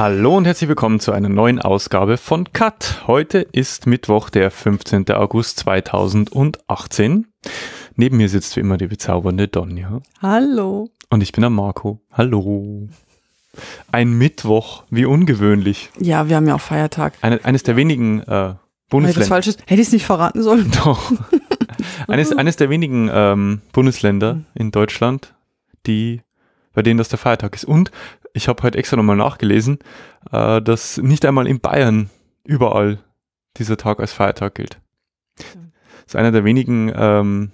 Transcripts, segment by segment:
Hallo und herzlich willkommen zu einer neuen Ausgabe von Cut. Heute ist Mittwoch, der 15. August 2018. Neben mir sitzt wie immer die bezaubernde Donja. Hallo. Und ich bin der Marco. Hallo. Ein Mittwoch, wie ungewöhnlich. Ja, wir haben ja auch Feiertag. Eine, eines der wenigen äh, Bundesländer. Falsches, hätte ich es nicht verraten sollen. Doch. eines, eines der wenigen ähm, Bundesländer mhm. in Deutschland, die bei denen das der Feiertag ist. Und ich habe heute extra nochmal nachgelesen, äh, dass nicht einmal in Bayern überall dieser Tag als Feiertag gilt. Das ist einer der wenigen ähm,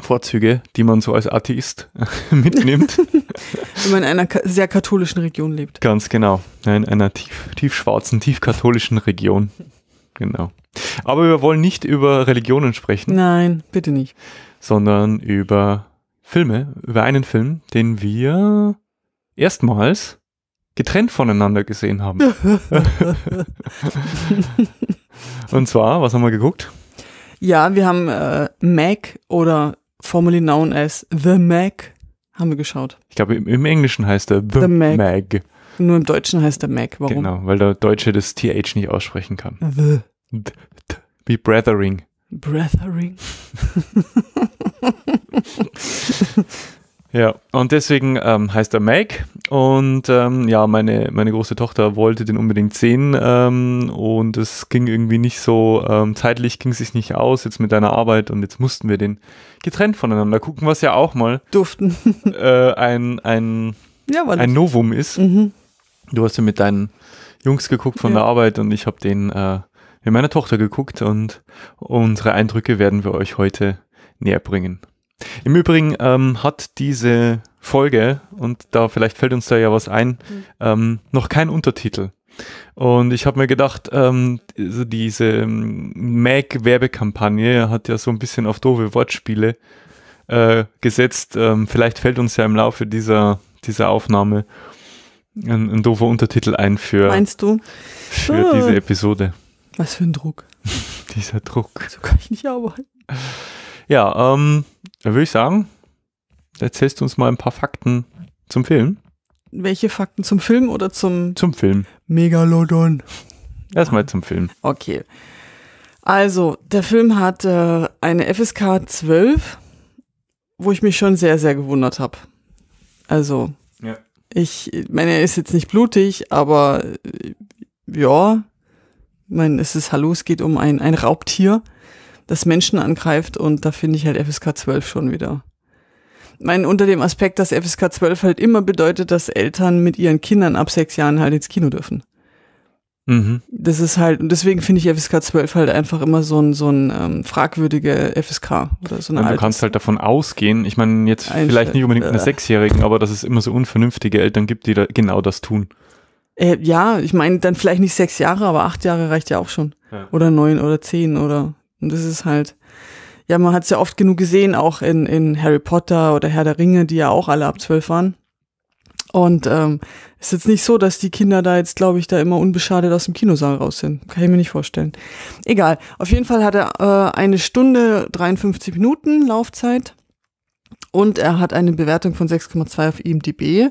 Vorzüge, die man so als Atheist mitnimmt. Wenn man in einer sehr katholischen Region lebt. Ganz genau. In einer tief, tief schwarzen, tief katholischen Region. Genau. Aber wir wollen nicht über Religionen sprechen. Nein, bitte nicht. Sondern über Filme, über einen Film, den wir erstmals getrennt voneinander gesehen haben. Und zwar, was haben wir geguckt? Ja, wir haben äh, Mac oder formerly known as The Mac haben wir geschaut. Ich glaube, im, im, Englischen heißt er The, The Mac. Mag. Nur im Deutschen heißt er Mac. Warum? Genau, weil der Deutsche das TH nicht aussprechen kann. The. Wie Brethering. Brethering. Ja, und deswegen ähm, heißt er Meg. Und ähm, ja, meine, meine große Tochter wollte den unbedingt sehen. Ähm, und es ging irgendwie nicht so, ähm, zeitlich ging es sich nicht aus, jetzt mit deiner Arbeit. Und jetzt mussten wir den getrennt voneinander gucken, was ja auch mal durften äh, ein, ein, ja, ein Novum ist. Mhm. Du hast ja mit deinen Jungs geguckt von ja. der Arbeit und ich habe den äh, mit meiner Tochter geguckt. Und unsere Eindrücke werden wir euch heute näher bringen. Im Übrigen ähm, hat diese Folge, und da vielleicht fällt uns da ja was ein, mhm. ähm, noch kein Untertitel. Und ich habe mir gedacht, ähm, also diese ähm, Mac-Werbekampagne hat ja so ein bisschen auf doofe Wortspiele äh, gesetzt. Ähm, vielleicht fällt uns ja im Laufe dieser, dieser Aufnahme ein, ein doofer Untertitel ein für, Meinst du? für ah. diese Episode. Was für ein Druck. Dieser Druck. So kann ich nicht arbeiten. Ja, ähm, dann würde ich sagen, erzählst du uns mal ein paar Fakten zum Film. Welche Fakten? Zum Film oder zum. Zum Film. Megalodon. Erstmal zum Film. Okay. Also, der Film hat äh, eine FSK 12, wo ich mich schon sehr, sehr gewundert habe. Also, ja. ich meine, er ist jetzt nicht blutig, aber äh, ja, ich meine, es ist Hallo, es geht um ein, ein Raubtier das Menschen angreift und da finde ich halt FSK 12 schon wieder. Ich meine, unter dem Aspekt, dass FSK 12 halt immer bedeutet, dass Eltern mit ihren Kindern ab sechs Jahren halt ins Kino dürfen. Mhm. Das ist halt, und deswegen finde ich FSK 12 halt einfach immer so ein, so ein ähm, fragwürdige FSK oder so eine Du kannst halt davon ausgehen, ich meine, jetzt Einstell vielleicht nicht unbedingt eine Sechsjährigen, aber dass es immer so unvernünftige Eltern gibt, die da genau das tun. Äh, ja, ich meine, dann vielleicht nicht sechs Jahre, aber acht Jahre reicht ja auch schon. Ja. Oder neun oder zehn oder und das ist halt, ja, man hat es ja oft genug gesehen, auch in, in Harry Potter oder Herr der Ringe, die ja auch alle ab zwölf waren. Und ähm, ist jetzt nicht so, dass die Kinder da jetzt, glaube ich, da immer unbeschadet aus dem Kinosaal raus sind. Kann ich mir nicht vorstellen. Egal. Auf jeden Fall hat er äh, eine Stunde 53 Minuten Laufzeit und er hat eine Bewertung von 6,2 auf IMDb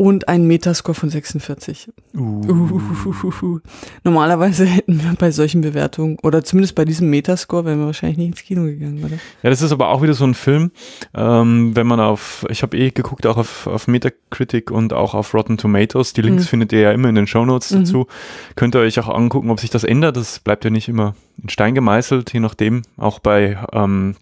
und einen Metascore von 46. Uh. Uh. Normalerweise hätten wir bei solchen Bewertungen oder zumindest bei diesem Metascore wären wir wahrscheinlich nicht ins Kino gegangen, oder? Ja, das ist aber auch wieder so ein Film, ähm, wenn man auf, ich habe eh geguckt, auch auf, auf Metacritic und auch auf Rotten Tomatoes. Die Links mhm. findet ihr ja immer in den Show Notes mhm. dazu. Könnt ihr euch auch angucken, ob sich das ändert. Das bleibt ja nicht immer in Stein gemeißelt, je nachdem. Auch bei ähm,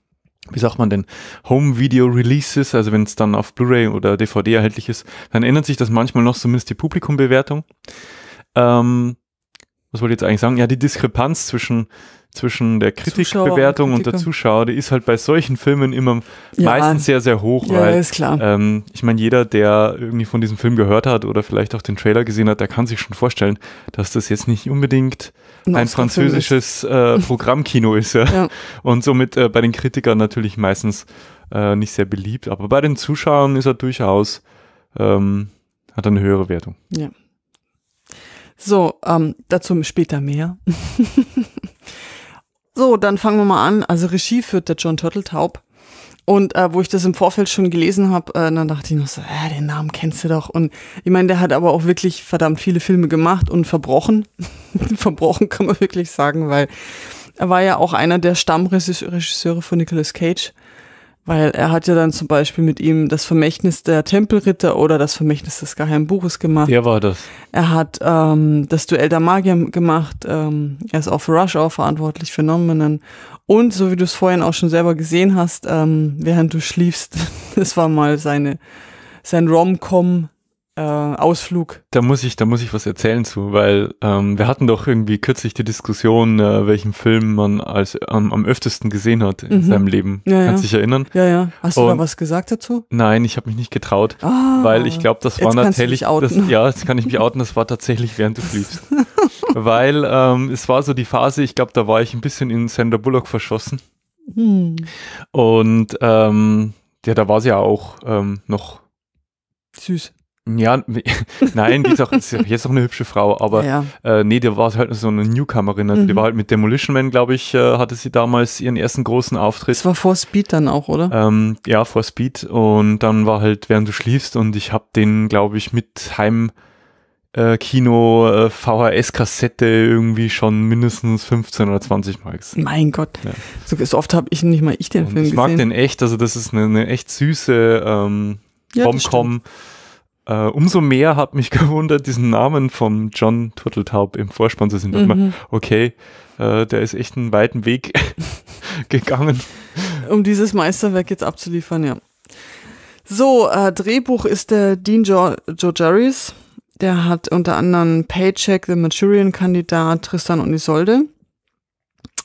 wie sagt man denn, Home Video Releases, also wenn es dann auf Blu-ray oder DVD erhältlich ist, dann ändert sich das manchmal noch, zumindest die Publikumbewertung. Ähm, was wollte ich jetzt eigentlich sagen? Ja, die Diskrepanz zwischen zwischen der Kritikbewertung und, und, der Zuschauer, die ist halt bei solchen Filmen immer ja. meistens sehr, sehr hoch. Ja, weil, ist klar. Ähm, ich meine, jeder, der irgendwie von diesem Film gehört hat oder vielleicht auch den Trailer gesehen hat, der kann sich schon vorstellen, dass das jetzt nicht unbedingt ein, ein französisches äh, Programmkino ist. Ja. ja. Und somit äh, bei den Kritikern natürlich meistens äh, nicht sehr beliebt. Aber bei den Zuschauern ist er durchaus, ähm, hat er eine höhere Wertung. Ja. So, ähm, dazu später mehr. So, dann fangen wir mal an. Also Regie führt der John Turteltaub. Und äh, wo ich das im Vorfeld schon gelesen habe, äh, dann dachte ich noch so, äh, den Namen kennst du doch. Und ich meine, der hat aber auch wirklich verdammt viele Filme gemacht und verbrochen. verbrochen kann man wirklich sagen, weil er war ja auch einer der Stammregisseure von Nicolas Cage. Weil er hat ja dann zum Beispiel mit ihm das Vermächtnis der Tempelritter oder das Vermächtnis des Geheimbuches gemacht. Wer war das. Er hat ähm, das Duell der Magier gemacht. Ähm, er ist auch für Rush auch verantwortlich für Nominant. Und so wie du es vorhin auch schon selber gesehen hast, ähm, während du schliefst, das war mal seine sein Rom-Com äh, Ausflug. Da muss ich, da muss ich was erzählen zu, weil ähm, wir hatten doch irgendwie kürzlich die Diskussion, äh, welchen Film man als ähm, am öftesten gesehen hat in mhm. seinem Leben. Ja, Kannst ja. dich erinnern? Ja, ja. Hast Und, du da was gesagt dazu? Nein, ich habe mich nicht getraut, ah, weil ich glaube, das war natürlich. Das, ja, jetzt kann ich mich outen. Das war tatsächlich während du fliegst. weil ähm, es war so die Phase, ich glaube, da war ich ein bisschen in Sander Bullock verschossen. Hm. Und ähm, ja, da war sie ja auch ähm, noch süß. Ja, nein, die ist auch ist jetzt auch eine hübsche Frau, aber ja. äh, nee, die war halt so eine Newcomerin. Also mhm. die war halt mit Demolition Man, glaube ich, äh, hatte sie damals ihren ersten großen Auftritt. Das war vor Speed dann auch, oder? Ähm, ja, vor Speed. Und dann war halt, während du schliefst, und ich habe den, glaube ich, mit Heim. Äh, Kino, äh, VHS-Kassette irgendwie schon mindestens 15 oder 20 Mal gesehen. Mein Gott. Ja. So, so oft habe ich nicht mal ich den Und Film ich gesehen. Ich mag den echt, also das ist eine, eine echt süße ähm, ja, Rom-Com. Uh, umso mehr hat mich gewundert, diesen Namen vom John Turteltaub im Vorspann zu sehen. Mhm. Okay, uh, der ist echt einen weiten Weg gegangen. Um dieses Meisterwerk jetzt abzuliefern, ja. So, uh, Drehbuch ist der Dean jo Jojaris. Der hat unter anderem Paycheck, The Maturian-Kandidat, Tristan und Isolde.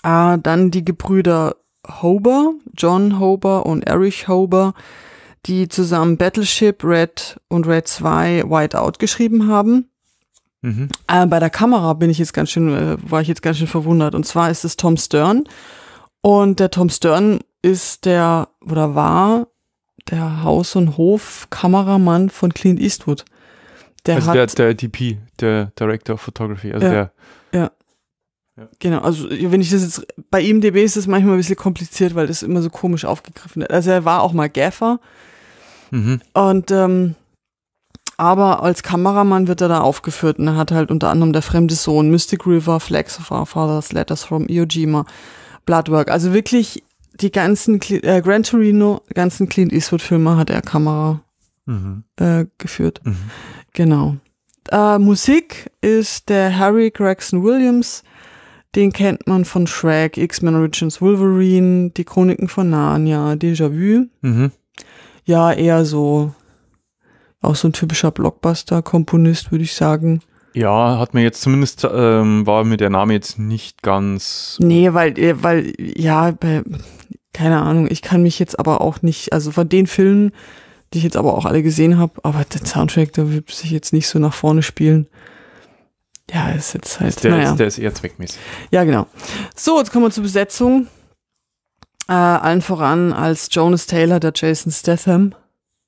Ah, dann die Gebrüder Hober, John Hober und Erich Hober die zusammen Battleship, Red und Red 2 Whiteout geschrieben haben. Mhm. Äh, bei der Kamera bin ich jetzt ganz schön, äh, war ich jetzt ganz schön verwundert. Und zwar ist es Tom Stern. Und der Tom Stern ist der oder war der Haus- und Hof-Kameramann von Clint Eastwood. Der also hat, der, der DP, der Director of Photography, also ja, der. Ja. ja. Genau, also wenn ich das jetzt, bei IMDB ist es manchmal ein bisschen kompliziert, weil das immer so komisch aufgegriffen wird. Also er war auch mal Gaffer, Mhm. Und ähm, aber als Kameramann wird er da aufgeführt und er hat halt unter anderem der fremde Sohn, Mystic River, Flags of Our Fathers, Letters from Iwo Jima, Bloodwork. Also wirklich die ganzen äh, Gran Torino, ganzen Clint Eastwood-Filme hat er Kamera mhm. äh, geführt. Mhm. Genau. Äh, Musik ist der Harry Gregson Williams. Den kennt man von Shrek, X-Men Origins Wolverine, die Chroniken von Narnia, Déjà Vu. Mhm ja, eher so, auch so ein typischer Blockbuster-Komponist, würde ich sagen. Ja, hat mir jetzt zumindest, ähm, war mir der Name jetzt nicht ganz. Nee, weil, äh, weil, ja, keine Ahnung, ich kann mich jetzt aber auch nicht, also von den Filmen, die ich jetzt aber auch alle gesehen habe, aber der Soundtrack, der wird sich jetzt nicht so nach vorne spielen. Ja, ist jetzt halt. Ist der, naja. ist, der ist eher zweckmäßig. Ja, genau. So, jetzt kommen wir zur Besetzung. Äh, allen voran als Jonas Taylor der Jason Statham.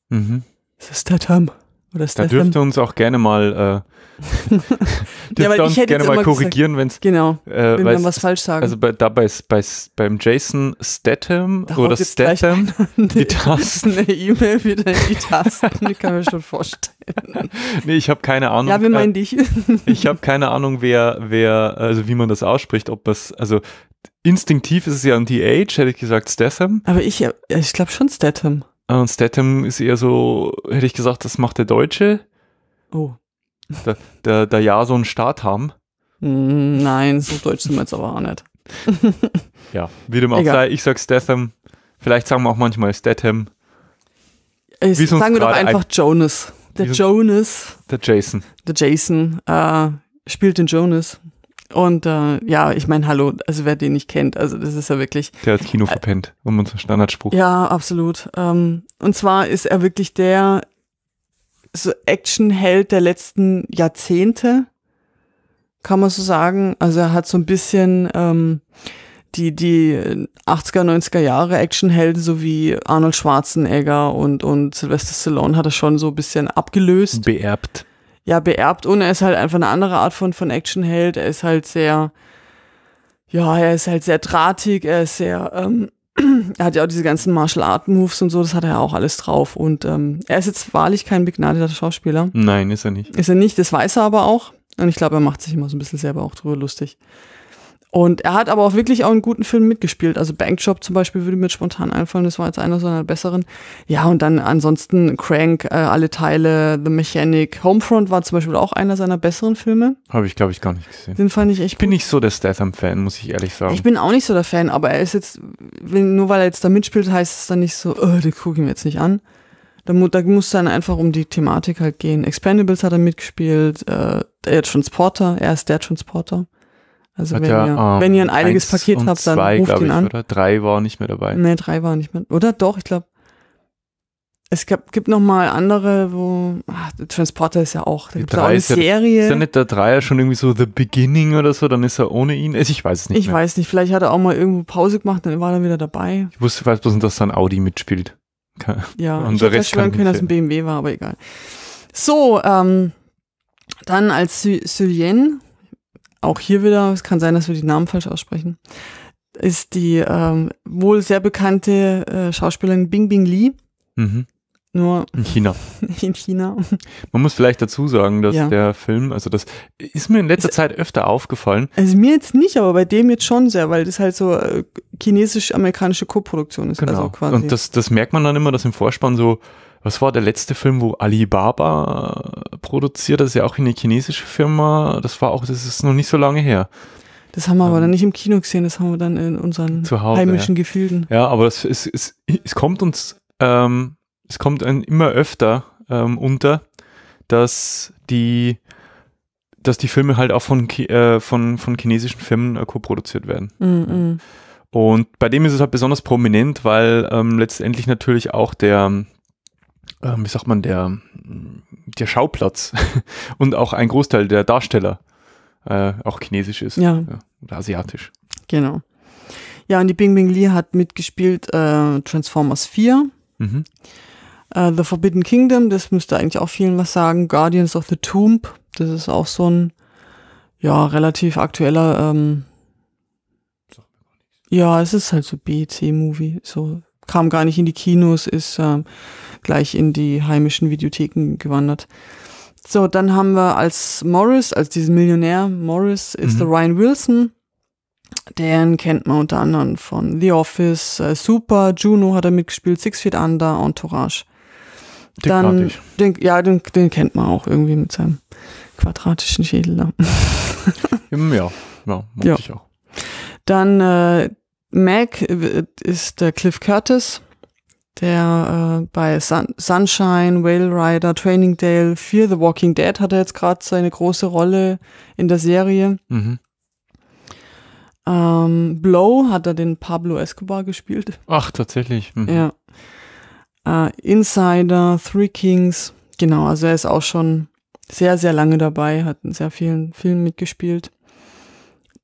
Mhm. Statham. Oder Da dürft ihr uns auch gerne mal, äh, dürft ja, uns gerne mal korrigieren, wenn es. Genau, äh, wenn wir was falsch sagen. Also bei, da bei, bei, beim Jason Statham Darauf oder Statham, die Tasten. Eine E-Mail wieder in die Tasten, die kann man schon vorstellen. nee, ich habe keine Ahnung. Ja, wir äh, meinen dich. ich habe keine Ahnung, wer, wer, also wie man das ausspricht, ob das, also instinktiv ist es ja ein DH, hätte ich gesagt Statham. Aber ich, ich glaube schon Statham. Und Statham ist eher so, hätte ich gesagt, das macht der Deutsche. Oh. Der, der, der ja so einen Start haben. Mm, nein, so deutsch sind wir jetzt aber auch nicht. ja, wie dem auch sei, ich sag Statham. Vielleicht sagen wir auch manchmal Statham. Ich, sagen wir doch einfach ein Jonas. Der Jonas. Der Jason. Der Jason äh, spielt den Jonas. Und äh, ja, ich meine, hallo, also wer den nicht kennt, also das ist ja wirklich. Der hat Kino verpennt, um unseren Standardspruch. Ja, absolut. Ähm, und zwar ist er wirklich der so Actionheld der letzten Jahrzehnte, kann man so sagen. Also er hat so ein bisschen ähm, die, die 80er, 90er Jahre Actionhelden, so wie Arnold Schwarzenegger und, und Sylvester Stallone hat er schon so ein bisschen abgelöst. Beerbt ja beerbt und er ist halt einfach eine andere Art von, von Actionheld. Er ist halt sehr, ja, er ist halt sehr drahtig, er ist sehr, ähm, er hat ja auch diese ganzen Martial Art Moves und so, das hat er ja auch alles drauf. Und ähm, er ist jetzt wahrlich kein begnadeter Schauspieler. Nein, ist er nicht. Ist er nicht, das weiß er aber auch. Und ich glaube, er macht sich immer so ein bisschen selber auch drüber lustig. Und er hat aber auch wirklich auch einen guten Film mitgespielt. Also Bankjob zum Beispiel würde mir spontan einfallen. Das war jetzt einer seiner besseren. Ja, und dann ansonsten Crank, äh, alle Teile, The Mechanic. Homefront war zum Beispiel auch einer seiner besseren Filme. Habe ich, glaube ich, gar nicht gesehen. Den fand ich echt. Ich bin gut. nicht so der Statham-Fan, muss ich ehrlich sagen. Ich bin auch nicht so der Fan, aber er ist jetzt, nur weil er jetzt da mitspielt, heißt es dann nicht so, oh, den gucke ich mir jetzt nicht an. Da, mu da muss dann einfach um die Thematik halt gehen. Expendables hat er mitgespielt, äh, der Transporter, er ist der Transporter. Also wenn, ja, ihr, ähm, wenn ihr ein einiges Paket habt, dann zwei, ruft ihn ich, an. Oder drei waren nicht mehr dabei. Nee, drei waren nicht mehr. Oder doch, ich glaube. Es gab, gibt noch mal andere, wo ach, Transporter ist ja auch, da gibt auch eine ist Serie. Ja, ist ja nicht der Dreier schon irgendwie so The Beginning oder so, dann ist er ohne ihn. Also ich weiß es nicht. Ich mehr. weiß nicht, vielleicht hat er auch mal irgendwo Pause gemacht, dann war er wieder dabei. Ich wusste, ich weiß bloß, dass dann Audi mitspielt. ja, und ich der Rest schwören dass ein BMW war, aber egal. So, ähm, dann als Sylien auch hier wieder, es kann sein, dass wir die Namen falsch aussprechen, ist die ähm, wohl sehr bekannte äh, Schauspielerin Bing Bing Lee. Mhm. Nur in China. In China. Man muss vielleicht dazu sagen, dass ja. der Film, also das ist mir in letzter es, Zeit öfter aufgefallen. Also mir jetzt nicht, aber bei dem jetzt schon sehr, weil das halt so äh, chinesisch-amerikanische Koproduktion ist. Genau. Also quasi. Und das, das merkt man dann immer, dass im Vorspann so was war der letzte Film, wo Alibaba äh, produziert? Das ist ja auch eine chinesische Firma. Das war auch, das ist noch nicht so lange her. Das haben wir ähm, aber dann nicht im Kino gesehen, das haben wir dann in unseren Hause, heimischen ja. Gefilden. Ja, aber das, es, es, es kommt uns, ähm, es kommt immer öfter ähm, unter, dass die, dass die Filme halt auch von, äh, von, von chinesischen Firmen äh, co-produziert werden. Mm -mm. Und bei dem ist es halt besonders prominent, weil ähm, letztendlich natürlich auch der, ähm, wie sagt man, der, der Schauplatz und auch ein Großteil der Darsteller äh, auch chinesisch ist ja. ja. oder asiatisch. Genau. Ja, und die Bing Bing Li hat mitgespielt äh, Transformers 4. Mhm. Uh, The Forbidden Kingdom, das müsste eigentlich auch vielen was sagen. Guardians of the Tomb, das ist auch so ein ja relativ aktueller. Ähm, ja, es ist halt so B-C-Movie, so kam gar nicht in die Kinos, ist äh, gleich in die heimischen Videotheken gewandert. So, dann haben wir als Morris, als diesen Millionär Morris, ist mhm. der Ryan Wilson. Den kennt man unter anderem von The Office, äh, Super, Juno hat er mitgespielt, Six Feet Under, Entourage. dann, den, ja, den, den kennt man auch irgendwie mit seinem quadratischen Schädel da. ja, ja, ja. ich auch. Dann äh, Mac äh, ist der Cliff Curtis, der äh, bei Sun Sunshine, Whale Rider, Training Dale, Fear the Walking Dead hat er jetzt gerade seine große Rolle in der Serie. Mhm. Ähm, Blow hat er den Pablo Escobar gespielt. Ach, tatsächlich. Mhm. Ja. Äh, Insider, Three Kings, genau, also er ist auch schon sehr, sehr lange dabei, hat in sehr vielen Filmen mitgespielt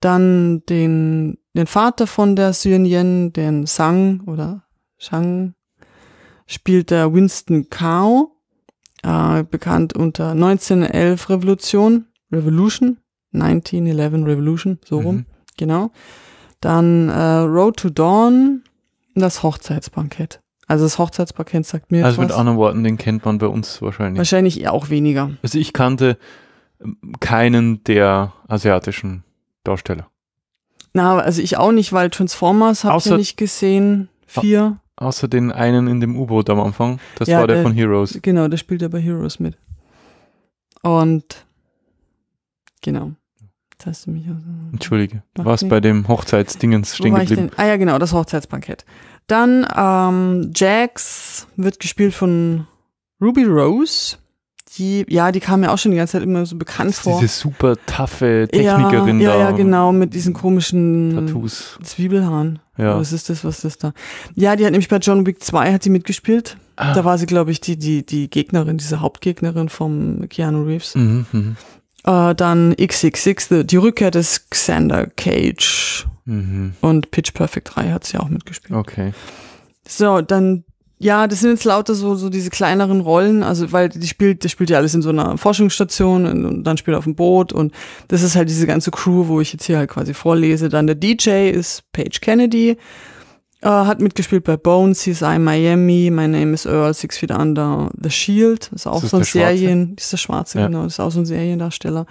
dann den, den Vater von der Syrien, den Sang oder Shang, spielt der Winston Cao, äh, bekannt unter 1911 Revolution, Revolution, 1911 Revolution, so rum, mhm. genau. Dann äh, Road to Dawn, das Hochzeitsbankett. Also das Hochzeitsbankett sagt mir Also etwas. mit anderen Worten, den kennt man bei uns wahrscheinlich. Wahrscheinlich auch weniger. Also ich kannte keinen der asiatischen Darsteller. Na, also ich auch nicht, weil Transformers habe ich ja nicht gesehen. Vier. außer den einen in dem U-Boot am Anfang. Das ja, war der, der, von Heroes. Genau, der spielt ja bei Heroes mit. Und genau. hast du mich also Entschuldige. Du warst bei dem Hochzeitsdingens stehen geblieben. Ah ja, genau, das Hochzeitsbankett. Dann ähm, Jax wird gespielt von Ruby Rose die, ja, die kam mir auch schon die ganze Zeit immer so bekannt vor. Diese super taffe Technikerin ja, da. Ja, genau, mit diesen komischen Tattoos. Zwiebelhaaren. Ja. Was ist das, was ist das da? Ja, die hat nämlich bei John Wick 2 hat die mitgespielt. Ah. Da war sie, glaube ich, die, die, die Gegnerin, diese Hauptgegnerin vom Keanu Reeves. Mhm, mhm. Äh, dann XXX, die Rückkehr des Xander Cage. Mhm. Und Pitch Perfect 3 hat sie auch mitgespielt. Okay. So, dann ja, das sind jetzt lauter so, so diese kleineren Rollen, also weil die spielt, das spielt ja alles in so einer Forschungsstation und, und, dann spielt er auf dem Boot und das ist halt diese ganze Crew, wo ich jetzt hier halt quasi vorlese. Dann der DJ ist Paige Kennedy, äh, hat mitgespielt bei Bones, CSI Miami, My Name is Earl, Six Feet Under, The Shield, ist auch ist so ein Serien, ist der Schwarze, ja. genau, ist auch so ein Seriendarsteller.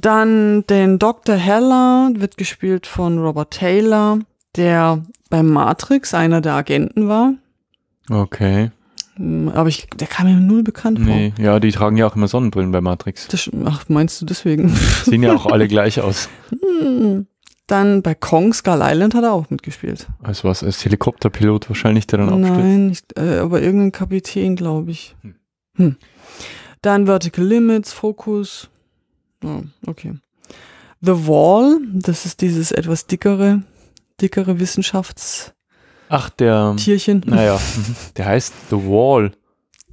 Dann den Dr. Heller, wird gespielt von Robert Taylor, der bei Matrix einer der Agenten war. Okay. Hm, aber ich, der kam mir null bekannt vor. Nee, ja, die tragen ja auch immer Sonnenbrillen bei Matrix. Das, ach, meinst du deswegen? Sehen ja auch alle gleich aus. Hm, dann bei Kong Skull Island hat er auch mitgespielt. Also was, als Helikopterpilot wahrscheinlich, der dann abstürzt? Nein, nicht, äh, aber irgendein Kapitän, glaube ich. Hm. hm. Dann Vertical Limits, Focus. Oh, okay. The Wall, das ist dieses etwas dickere, dickere Wissenschafts- Ach, der. Ähm, Tierchen. Naja, der heißt The Wall.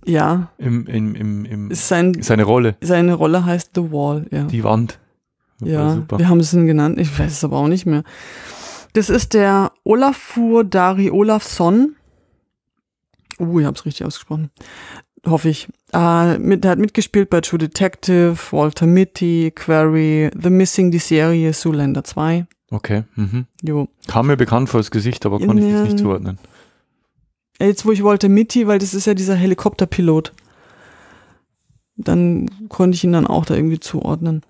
Ja. Im, im, im, im ist sein, seine Rolle. Seine Rolle heißt The Wall, ja. Die Wand. Das ja, wir haben es ihn genannt, ich weiß es aber auch nicht mehr. Das ist der Olafur Dari Olafsson. uh, ich habe es richtig ausgesprochen. Hoffe ich. Äh, mit, der hat mitgespielt bei True Detective, Walter Mitty, Query, The Missing, die Serie, Zoolander 2. Okay. Mhm. Jo. Kam mir bekannt vor das Gesicht, aber konnte ich das nicht zuordnen. Jetzt, wo ich wollte, Mitty, weil das ist ja dieser Helikopterpilot. Dann konnte ich ihn dann auch da irgendwie zuordnen.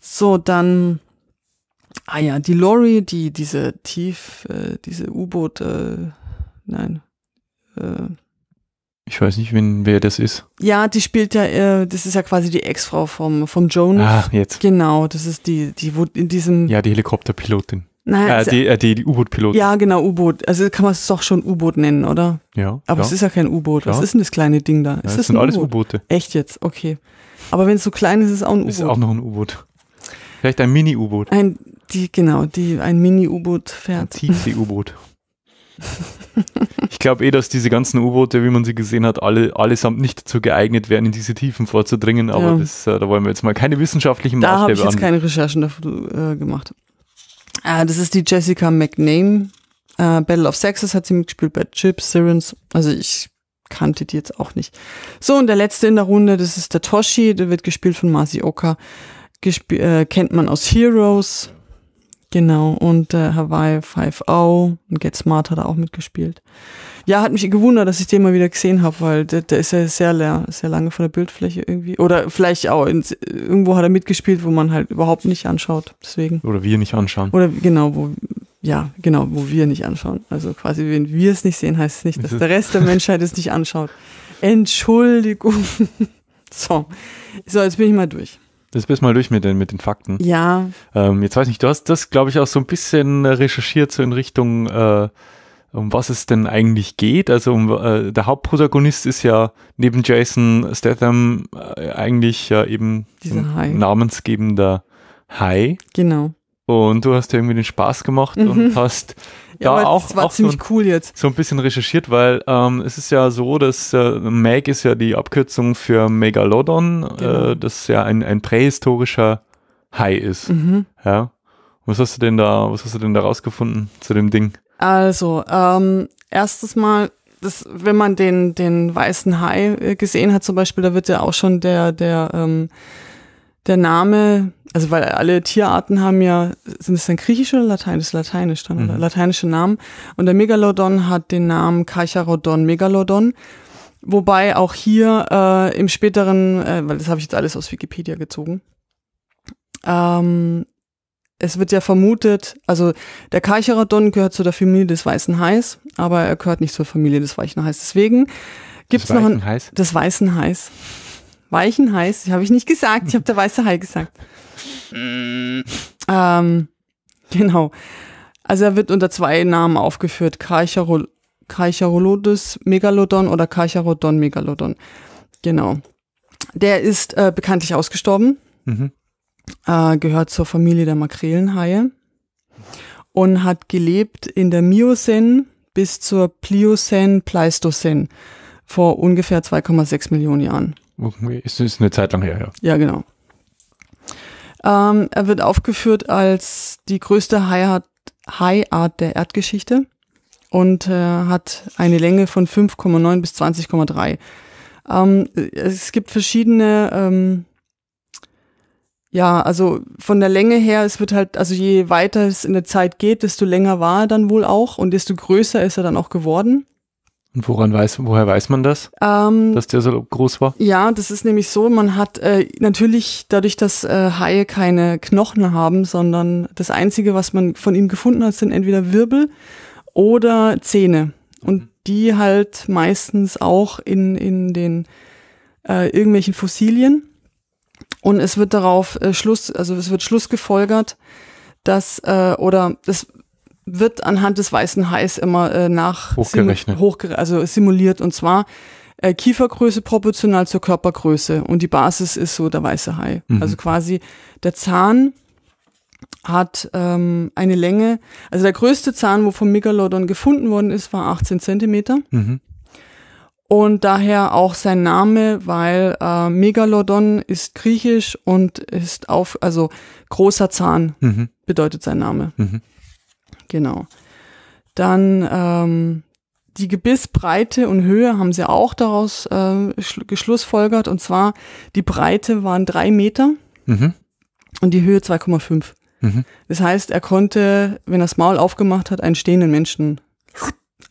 So, dann, ah ja, die Lori, die diese Tief, äh, diese U-Boot, äh, nein, äh, ich weiß nicht, wen, wer das ist. Ja, die spielt ja, äh, das ist ja quasi die Ex-Frau vom, vom Jonas. Ah, jetzt. Genau, das ist die, die wo in diesem. Ja, die Helikopterpilotin. Nein, äh, die, äh, die, die U-Boot-Pilotin. Ja, genau, U-Boot. Also kann man es doch schon U-Boot nennen, oder? Ja. Aber ja. es ist ja kein U-Boot. Was ist denn das kleine Ding da? Ja, das, das sind alles U-Boote. Echt jetzt, okay. Aber wenn es so klein ist, ist es auch ein U-Boot. Ist auch noch ein U-Boot. Vielleicht ein Mini-U-Boot. Ein, die, genau, die, ein Mini-U-Boot fährt. Ein Tiefsee-U-Boot. ich glaube eh, dass diese ganzen U-Boote, wie man sie gesehen hat, alle allesamt nicht dazu geeignet wären, in diese Tiefen vorzudringen. Aber ja. das, äh, da wollen wir jetzt mal keine wissenschaftlichen da Maßstäbe habe ich jetzt keine Recherchen dafür äh, gemacht. Ah, das ist die Jessica McName. Äh, Battle of Sexes hat sie mitgespielt bei Chips, Sirens. Also ich kannte die jetzt auch nicht. So, und der letzte in der Runde, das ist der Toshi. Der wird gespielt von Masioka. Gesp äh, kennt man aus Heroes. Genau, und äh, Hawaii 5-0 und Get Smart hat er auch mitgespielt. Ja, hat mich gewundert, dass ich den mal wieder gesehen habe, weil der, der ist ja sehr, leer, sehr lange von der Bildfläche irgendwie. Oder vielleicht auch, ins, irgendwo hat er mitgespielt, wo man halt überhaupt nicht anschaut, deswegen. Oder wir nicht anschauen. Oder genau, wo, ja, genau, wo wir nicht anschauen. Also quasi, wenn wir es nicht sehen, heißt es nicht, dass der Rest der Menschheit es nicht anschaut. Entschuldigung. so. so, jetzt bin ich mal durch. Jetzt bist du mal durch mit den, mit den Fakten. Ja. Ähm, jetzt weiß ich nicht, du hast das, glaube ich, auch so ein bisschen äh, recherchiert, so in Richtung, äh, um was es denn eigentlich geht. Also um, äh, der Hauptprotagonist ist ja neben Jason Statham äh, eigentlich ja eben Dieser Hai. namensgebender Hai. Genau. Und du hast ja irgendwie den Spaß gemacht mhm. und hast ja, da auch, war auch ziemlich so ein, cool jetzt. So ein bisschen recherchiert, weil ähm, es ist ja so, dass äh, Meg ist ja die Abkürzung für Megalodon, genau. äh, das ja ein, ein prähistorischer Hai ist. Mhm. Ja. Was hast du denn da, was hast du denn da rausgefunden zu dem Ding? Also, ähm, erstes Mal, das, wenn man den, den weißen Hai äh, gesehen hat, zum Beispiel, da wird ja auch schon der, der ähm, der Name, also weil alle Tierarten haben ja, sind es dann griechische oder latein? Das ist lateinisch dann, oder? Mhm. Lateinische Namen. Und der Megalodon hat den Namen Carcharodon megalodon. Wobei auch hier äh, im späteren, äh, weil das habe ich jetzt alles aus Wikipedia gezogen, ähm, es wird ja vermutet, also der Carcharodon gehört zu der Familie des Weißen Hais, aber er gehört nicht zur Familie des Weißen Hais. Deswegen gibt es noch ein, des Weißen Hais. Weichen heiß, habe ich nicht gesagt. Ich habe der weiße Hai gesagt. ähm, genau. Also er wird unter zwei Namen aufgeführt. Carcharol Megalodon oder Carcharodon Megalodon. Genau. Der ist äh, bekanntlich ausgestorben. Mhm. Äh, gehört zur Familie der Makrelenhaie und hat gelebt in der Miocän bis zur Pliocän, Pleistocän vor ungefähr 2,6 Millionen Jahren. Ist, ist eine Zeit lang her, ja. Ja, genau. Ähm, er wird aufgeführt als die größte High -Art der Erdgeschichte und äh, hat eine Länge von 5,9 bis 20,3. Ähm, es gibt verschiedene, ähm, ja, also von der Länge her, es wird halt, also je weiter es in der Zeit geht, desto länger war er dann wohl auch und desto größer ist er dann auch geworden. Und woran weiß, woher weiß man das, ähm, dass der so groß war? Ja, das ist nämlich so, man hat äh, natürlich dadurch, dass äh, Haie keine Knochen haben, sondern das Einzige, was man von ihm gefunden hat, sind entweder Wirbel oder Zähne. Und mhm. die halt meistens auch in, in den äh, irgendwelchen Fossilien. Und es wird darauf äh, Schluss, also es wird Schluss gefolgert, dass, äh, oder das wird anhand des weißen Hais immer äh, nach hochgerechnet. Hochgere also simuliert und zwar äh, Kiefergröße proportional zur Körpergröße und die Basis ist so der weiße Hai. Mhm. Also quasi der Zahn hat ähm, eine Länge, also der größte Zahn, wo vom Megalodon gefunden worden ist, war 18 Zentimeter. Mhm. Und daher auch sein Name, weil äh, Megalodon ist griechisch und ist auf, also großer Zahn mhm. bedeutet sein Name. Mhm. Genau. Dann ähm, die Gebissbreite und Höhe haben sie auch daraus äh, geschlussfolgert. Und zwar die Breite waren drei Meter mhm. und die Höhe 2,5. Mhm. Das heißt, er konnte, wenn er das Maul aufgemacht hat, einen stehenden Menschen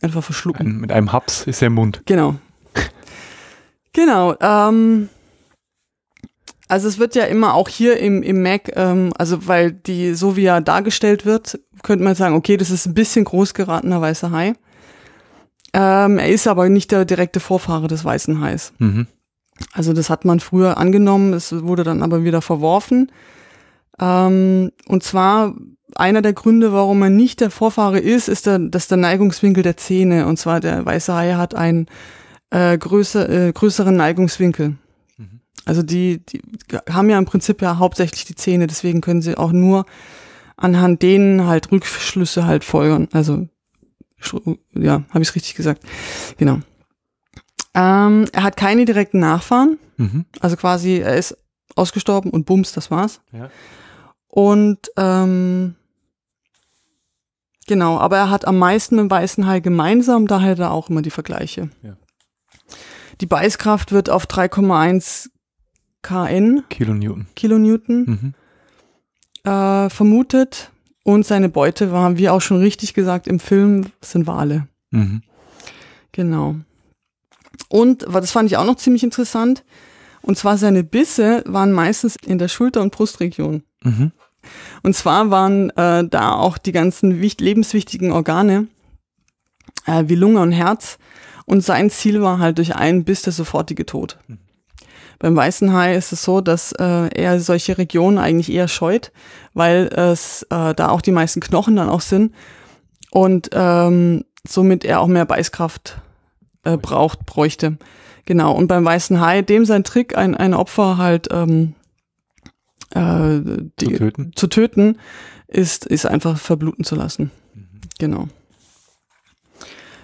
einfach verschlucken. Ein, mit einem Haps ist er im Mund. Genau. genau. Ähm, also es wird ja immer auch hier im, im Mac, ähm, also weil die so wie er dargestellt wird, könnte man sagen, okay, das ist ein bisschen groß geratener weißer Hai. Ähm, er ist aber nicht der direkte Vorfahre des weißen Hais. Mhm. Also das hat man früher angenommen, es wurde dann aber wieder verworfen. Ähm, und zwar einer der Gründe, warum er nicht der Vorfahre ist, ist der, dass der Neigungswinkel der Zähne, und zwar der weiße Hai hat einen äh, größer, äh, größeren Neigungswinkel. Also die, die haben ja im Prinzip ja hauptsächlich die Zähne, deswegen können sie auch nur anhand denen halt Rückschlüsse halt folgern. Also ja, habe ich es richtig gesagt. Genau. Ähm, er hat keine direkten Nachfahren. Mhm. Also quasi, er ist ausgestorben und bums, das war's. Ja. Und ähm, genau, aber er hat am meisten mit dem weißen Hai gemeinsam, daher da auch immer die Vergleiche. Ja. Die Beißkraft wird auf 3,1 KN. Kilonewton. Kilonewton. Mhm. Äh, vermutet. Und seine Beute war, wie auch schon richtig gesagt im Film, sind Wale. Mhm. Genau. Und das fand ich auch noch ziemlich interessant. Und zwar seine Bisse waren meistens in der Schulter- und Brustregion. Mhm. Und zwar waren äh, da auch die ganzen lebenswichtigen Organe äh, wie Lunge und Herz. Und sein Ziel war halt durch einen Biss der sofortige Tod. Mhm. Beim weißen Hai ist es so, dass äh, er solche Regionen eigentlich eher scheut, weil es äh, da auch die meisten Knochen dann auch sind und ähm, somit er auch mehr Beißkraft äh, braucht, bräuchte. Genau, und beim weißen Hai, dem sein Trick, ein, ein Opfer halt ähm, äh, die, zu, töten. zu töten, ist, ist einfach verbluten zu lassen. Mhm. Genau.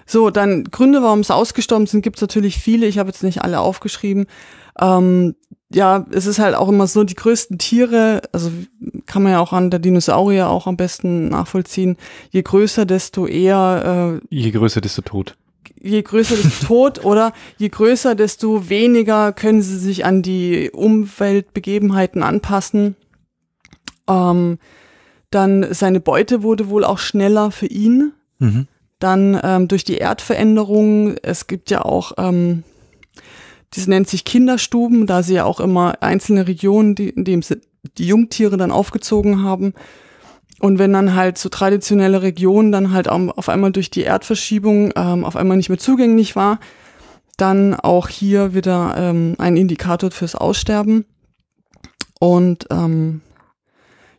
So, dann Gründe, warum es ausgestorben sind, gibt es natürlich viele. Ich habe jetzt nicht alle aufgeschrieben. Ähm, ja, es ist halt auch immer so, die größten Tiere, also kann man ja auch an der Dinosaurier auch am besten nachvollziehen, je größer, desto eher... Äh, je größer, desto tot. Je größer, desto tot oder je größer, desto weniger können sie sich an die Umweltbegebenheiten anpassen. Ähm, dann seine Beute wurde wohl auch schneller für ihn. Mhm. Dann ähm, durch die Erdveränderung, es gibt ja auch... Ähm, das nennt sich Kinderstuben, da sie ja auch immer einzelne Regionen, die, in denen sie die Jungtiere dann aufgezogen haben. Und wenn dann halt so traditionelle Regionen dann halt auf einmal durch die Erdverschiebung ähm, auf einmal nicht mehr zugänglich war, dann auch hier wieder ähm, ein Indikator fürs Aussterben. Und ähm,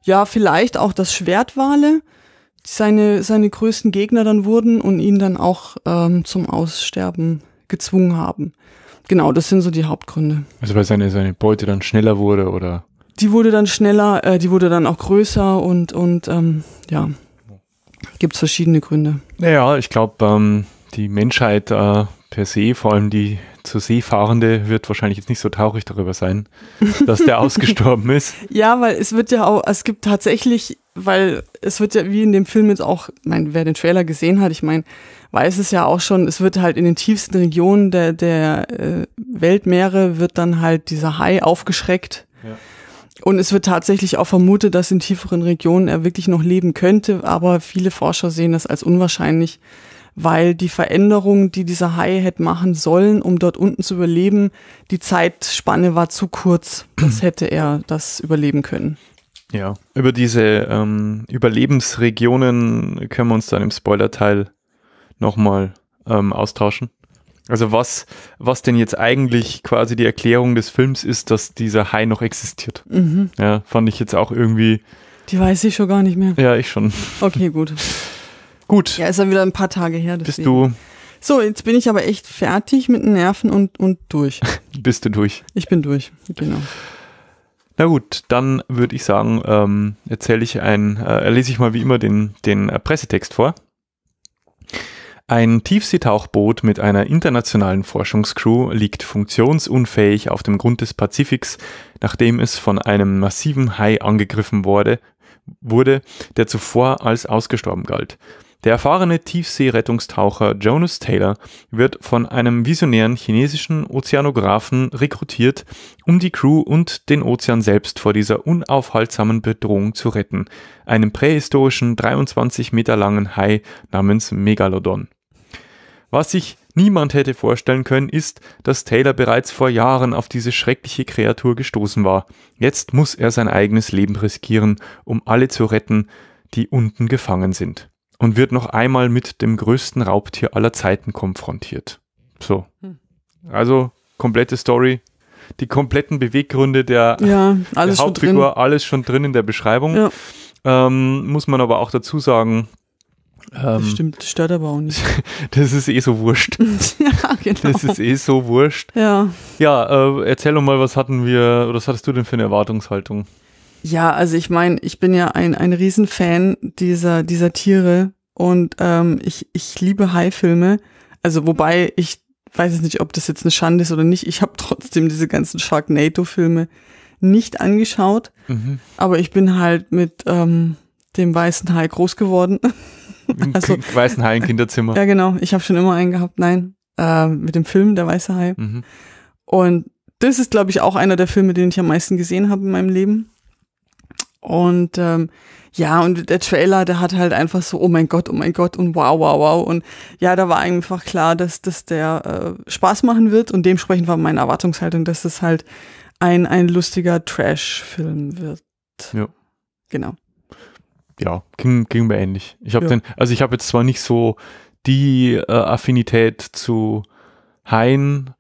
ja, vielleicht auch das Schwertwale, seine, seine größten Gegner dann wurden und ihn dann auch ähm, zum Aussterben gezwungen haben genau, das sind so die Hauptgründe. Also weil seine, seine Beute dann schneller wurde oder? Die wurde dann schneller, äh, die wurde dann auch größer und, und ähm, ja, gibt es verschiedene Gründe. Naja, ich glaube, ähm, die Menschheit äh, per se, vor allem die zur See fahrende, wird wahrscheinlich jetzt nicht so traurig darüber sein, dass der ausgestorben ist. Ja, weil es wird ja auch, es gibt tatsächlich, weil es wird ja wie in dem Film jetzt auch, mein, wer den Trailer gesehen hat, ich meine, weiß es ja auch schon, es wird halt in den tiefsten Regionen der, der äh, Weltmeere wird dann halt dieser Hai aufgeschreckt. Ja. Und es wird tatsächlich auch vermutet, dass in tieferen Regionen er wirklich noch leben könnte, aber viele Forscher sehen das als unwahrscheinlich, weil die Veränderungen, die dieser Hai hätte machen sollen, um dort unten zu überleben, die Zeitspanne war zu kurz, dass hätte er das überleben können. Ja, über diese ähm, Überlebensregionen können wir uns dann im Spoilerteil nochmal ähm, austauschen. Also was, was denn jetzt eigentlich quasi die Erklärung des Films ist, dass dieser Hai noch existiert. Mhm. Ja, fand ich jetzt auch irgendwie. Die weiß ich schon gar nicht mehr. Ja, ich schon. Okay, gut. gut. Ja, ist ja wieder ein paar Tage her. Deswegen. Bist du. So, jetzt bin ich aber echt fertig mit den Nerven und, und durch. Bist du durch? Ich bin durch, genau. Na gut, dann würde ich sagen, ähm, erzähle ich ein, äh, lese ich mal wie immer den, den äh, Pressetext vor. Ein Tiefseetauchboot mit einer internationalen Forschungscrew liegt funktionsunfähig auf dem Grund des Pazifiks, nachdem es von einem massiven Hai angegriffen wurde, wurde der zuvor als ausgestorben galt. Der erfahrene Tiefseerettungstaucher Jonas Taylor wird von einem visionären chinesischen Ozeanografen rekrutiert, um die Crew und den Ozean selbst vor dieser unaufhaltsamen Bedrohung zu retten, einem prähistorischen 23 Meter langen Hai namens Megalodon. Was sich niemand hätte vorstellen können, ist, dass Taylor bereits vor Jahren auf diese schreckliche Kreatur gestoßen war. Jetzt muss er sein eigenes Leben riskieren, um alle zu retten, die unten gefangen sind. Und wird noch einmal mit dem größten Raubtier aller Zeiten konfrontiert. So. Hm. Also, komplette Story. Die kompletten Beweggründe der, ja, der Hauptfigur, alles schon drin in der Beschreibung. Ja. Ähm, muss man aber auch dazu sagen, ähm, Stimmt, stört aber auch nicht. Das ist eh so wurscht. ja, genau. Das ist eh so wurscht. Ja. Ja, äh, erzähl doch mal, was hatten wir, oder was hattest du denn für eine Erwartungshaltung? Ja, also ich meine, ich bin ja ein, ein Riesenfan dieser, dieser Tiere und ähm, ich, ich liebe Hai-Filme. Also wobei ich weiß es nicht, ob das jetzt eine Schande ist oder nicht. Ich habe trotzdem diese ganzen Sharknado-Filme nicht angeschaut, mhm. aber ich bin halt mit ähm, dem weißen Hai groß geworden. Im also, weißen Hai im Kinderzimmer. Ja, genau. Ich habe schon immer einen gehabt, nein. Äh, mit dem Film Der weiße Hai. Mhm. Und das ist, glaube ich, auch einer der Filme, den ich am meisten gesehen habe in meinem Leben. Und ähm, ja, und der Trailer, der hat halt einfach so, oh mein Gott, oh mein Gott und wow, wow, wow. Und ja, da war einfach klar, dass dass der äh, Spaß machen wird und dementsprechend war meine Erwartungshaltung, dass es halt ein, ein lustiger Trash-Film wird. Ja. Genau ja, ging, ging mir ähnlich. Ich habe ja. den, also ich habe jetzt zwar nicht so die äh, Affinität zu Hain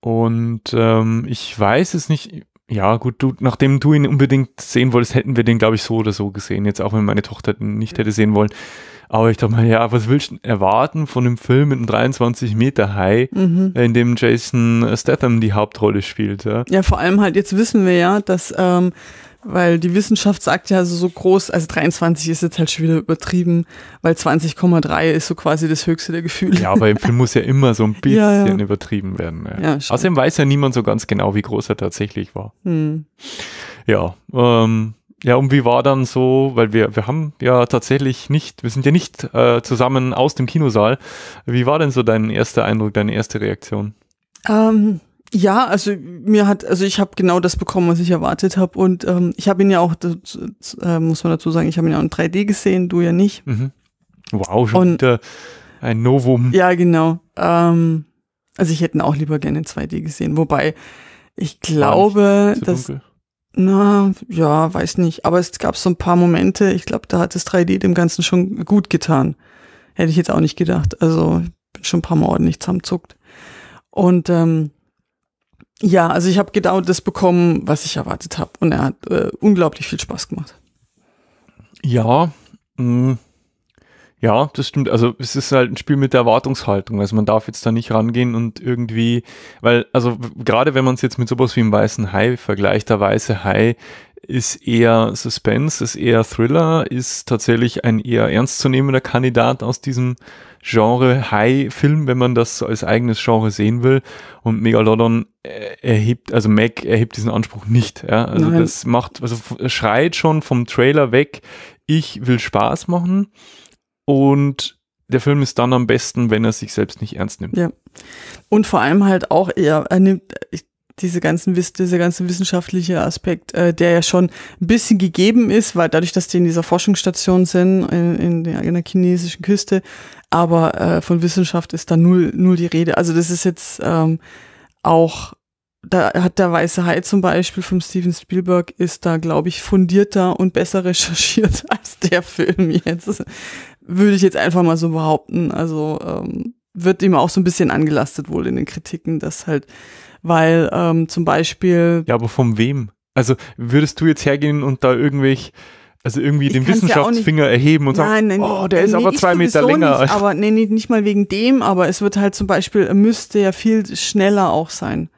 und ähm, ich weiß es nicht. Ja, gut, du, nachdem du ihn unbedingt sehen wolltest, hätten wir den, glaube ich, so oder so gesehen. Jetzt auch wenn meine Tochter ihn nicht hätte sehen wollen. Aber ich dachte mal, ja, was willst du erwarten von einem Film mit einem 23 Meter High, mhm. Äh, in dem Jason Statham die Hauptrolle spielt? Ja? ja, vor allem halt, jetzt wissen wir ja, dass ähm, weil die Wissenschaft sagt ja also so groß, also 23 ist jetzt halt schon wieder übertrieben, weil 20,3 ist so quasi das höchste der Gefühle. Ja, aber im Film muss ja immer so ein bisschen ja, ja. übertrieben werden. Ja. Außerdem weiß ja niemand so ganz genau, wie groß er tatsächlich war. Hm. Ja, ähm, ja, und wie war dann so, weil wir, wir haben ja tatsächlich nicht, wir sind ja nicht äh, zusammen aus dem Kinosaal. Wie war denn so dein erster Eindruck, deine erste Reaktion? Ähm, ja, also mir hat, also ich habe genau das bekommen, was ich erwartet habe. Und ähm, ich habe ihn ja auch, das, äh, muss man dazu sagen, ich habe ihn ja auch in 3D gesehen, du ja nicht. Mhm. Wow, schon und, wieder ein Novum. Ja, genau. Ähm, also ich hätte ihn auch lieber gerne in 2D gesehen, wobei ich glaube, dass. Na, ja, weiß nicht. Aber es gab so ein paar Momente, ich glaube, da hat das 3D dem Ganzen schon gut getan. Hätte ich jetzt auch nicht gedacht. Also bin schon ein paar Mal ordentlich zusammenzuckt. Und ähm, ja, also ich habe genau das bekommen, was ich erwartet habe. Und er hat äh, unglaublich viel Spaß gemacht. Ja, mh. Mm, ja, das stimmt. Also es ist halt ein Spiel mit der Erwartungshaltung. Also man darf jetzt da nicht rangehen und irgendwie, weil, also gerade wenn man es jetzt mit sowas wie einem weißen Hai vergleicht, der weiße Hai ist eher Suspense, ist eher Thriller, ist tatsächlich ein eher ernstzunehmender Kandidat aus diesem Genre High-Film, wenn man das als eigenes Genre sehen will. Und Megalodon äh, erhebt, also Mac erhebt diesen Anspruch nicht. Ja? Also Nein. das macht, also schreit schon vom Trailer weg, ich will Spaß machen. Und der Film ist dann am besten, wenn er sich selbst nicht ernst nimmt. Ja. Und vor allem halt auch, er, er nimmt, äh, diese ganzen, dieser ganze wissenschaftliche Aspekt, äh, der ja schon ein bisschen gegeben ist, weil dadurch, dass die in dieser Forschungsstation sind, in, in, der, in der chinesischen Küste, aber äh, von Wissenschaft ist da null, null die Rede. Also das ist jetzt ähm, auch, da hat der Weiße Hai zum Beispiel von Steven Spielberg ist da, glaube ich, fundierter und besser recherchiert als der Film jetzt. Würde ich jetzt einfach mal so behaupten. Also ähm, wird ihm auch so ein bisschen angelastet wohl in den Kritiken, dass halt, weil ähm, zum Beispiel. Ja, aber von wem? Also würdest du jetzt hergehen und da irgendwelche also irgendwie den Wissenschaftsfinger ja erheben und sagen, nein, oh, der nee, ist aber zwei Meter länger. Nicht, aber nee, nicht mal wegen dem, aber es wird halt zum Beispiel, müsste ja viel schneller auch sein.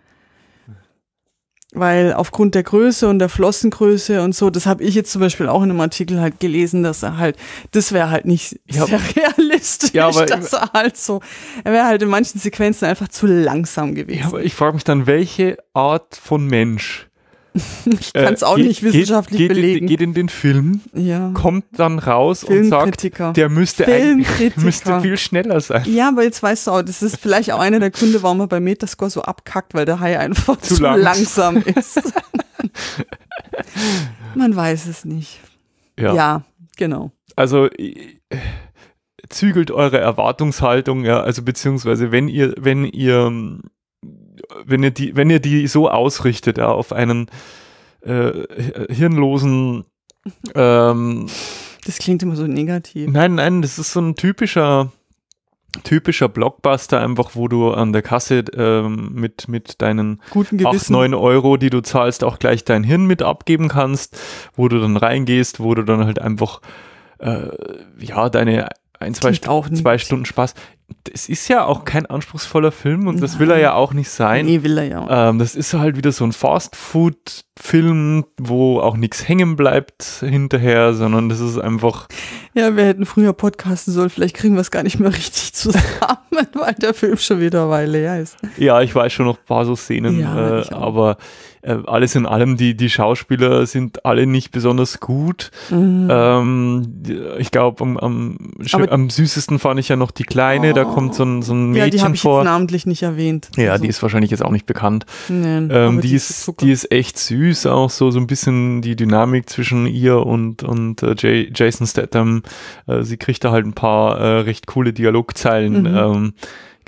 Weil aufgrund der Größe und der Flossengröße und so, das habe ich jetzt zum Beispiel auch in einem Artikel halt gelesen, dass er halt, das wäre halt nicht ja, sehr realistisch, ja, aber dass er halt so, er wäre halt in manchen Sequenzen einfach zu langsam gewesen. Ja, aber ich frage mich dann, welche Art von Mensch ich kann es auch äh, nicht wissenschaftlich geht, geht belegen. In, geht in den Film, ja. kommt dann raus und sagt, der müsste eigentlich müsste viel schneller sein. Ja, aber jetzt weißt du auch, das ist vielleicht auch einer der Gründe, warum er bei Metascore so abkackt, weil der Hai einfach zu, zu langsam ist. Man weiß es nicht. Ja, ja genau. Also zügelt eure Erwartungshaltung, ja, also beziehungsweise wenn ihr, wenn ihr hm, wenn ihr die, wenn ihr die so ausrichtet ja, auf einen äh, hirnlosen ähm, Das klingt immer so negativ. Nein, nein, das ist so ein typischer typischer Blockbuster, einfach wo du an der Kasse ähm, mit, mit deinen Guten 8, 9 Euro, die du zahlst, auch gleich dein Hirn mit abgeben kannst, wo du dann reingehst, wo du dann halt einfach äh, ja deine ein, zwei, St zwei Stunden Spaß es ist ja auch kein anspruchsvoller Film und das will er ja auch nicht sein. Nee, will er ja auch. Ähm, das ist halt wieder so ein Fast-Food-Film, wo auch nichts hängen bleibt hinterher, sondern das ist einfach. Ja, wir hätten früher podcasten sollen, vielleicht kriegen wir es gar nicht mehr richtig zusammen, weil der Film schon wieder eine Weile her ist. Ja, ich weiß schon noch ein paar so Szenen, ja, äh, aber. Auch äh, alles in allem, die, die Schauspieler sind alle nicht besonders gut. Mhm. Ähm, ich glaube, am, am, am, süßesten fand ich ja noch die Kleine, oh. da kommt so ein, so ein Mädchen ja, die hab ich vor. Jetzt namentlich nicht erwähnt. Ja, also. die ist wahrscheinlich jetzt auch nicht bekannt. Nein, ähm, die, die, ist, die ist echt süß, auch so, so ein bisschen die Dynamik zwischen ihr und, und äh, Jay, Jason Statham. Äh, sie kriegt da halt ein paar äh, recht coole Dialogzeilen. Mhm. Ähm,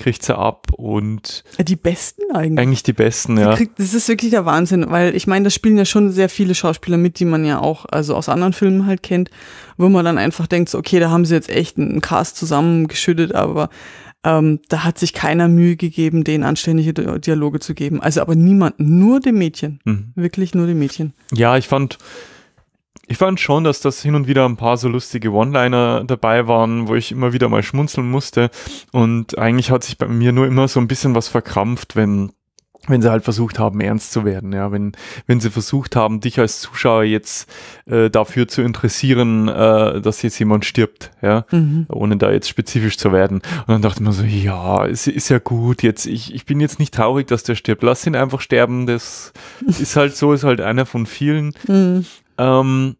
kriegt sie ab und. Die besten eigentlich. Eigentlich die besten, ja. Kriegt, das ist wirklich der Wahnsinn, weil ich meine, da spielen ja schon sehr viele Schauspieler mit, die man ja auch, also aus anderen Filmen halt kennt, wo man dann einfach denkt, so, okay, da haben sie jetzt echt einen Cast zusammengeschüttet, aber ähm, da hat sich keiner Mühe gegeben, denen anständige Dialoge zu geben. Also aber niemand, nur dem Mädchen. Mhm. Wirklich nur dem Mädchen. Ja, ich fand, ich fand schon, dass das hin und wieder ein paar so lustige One-Liner dabei waren, wo ich immer wieder mal schmunzeln musste. Und eigentlich hat sich bei mir nur immer so ein bisschen was verkrampft, wenn wenn sie halt versucht haben, ernst zu werden, ja, wenn, wenn sie versucht haben, dich als Zuschauer jetzt äh, dafür zu interessieren, äh, dass jetzt jemand stirbt, ja, mhm. ohne da jetzt spezifisch zu werden. Und dann dachte man so, ja, ist, ist ja gut, jetzt, ich, ich bin jetzt nicht traurig, dass der stirbt, lass ihn einfach sterben, das ist halt so, ist halt einer von vielen. Mhm. Ähm,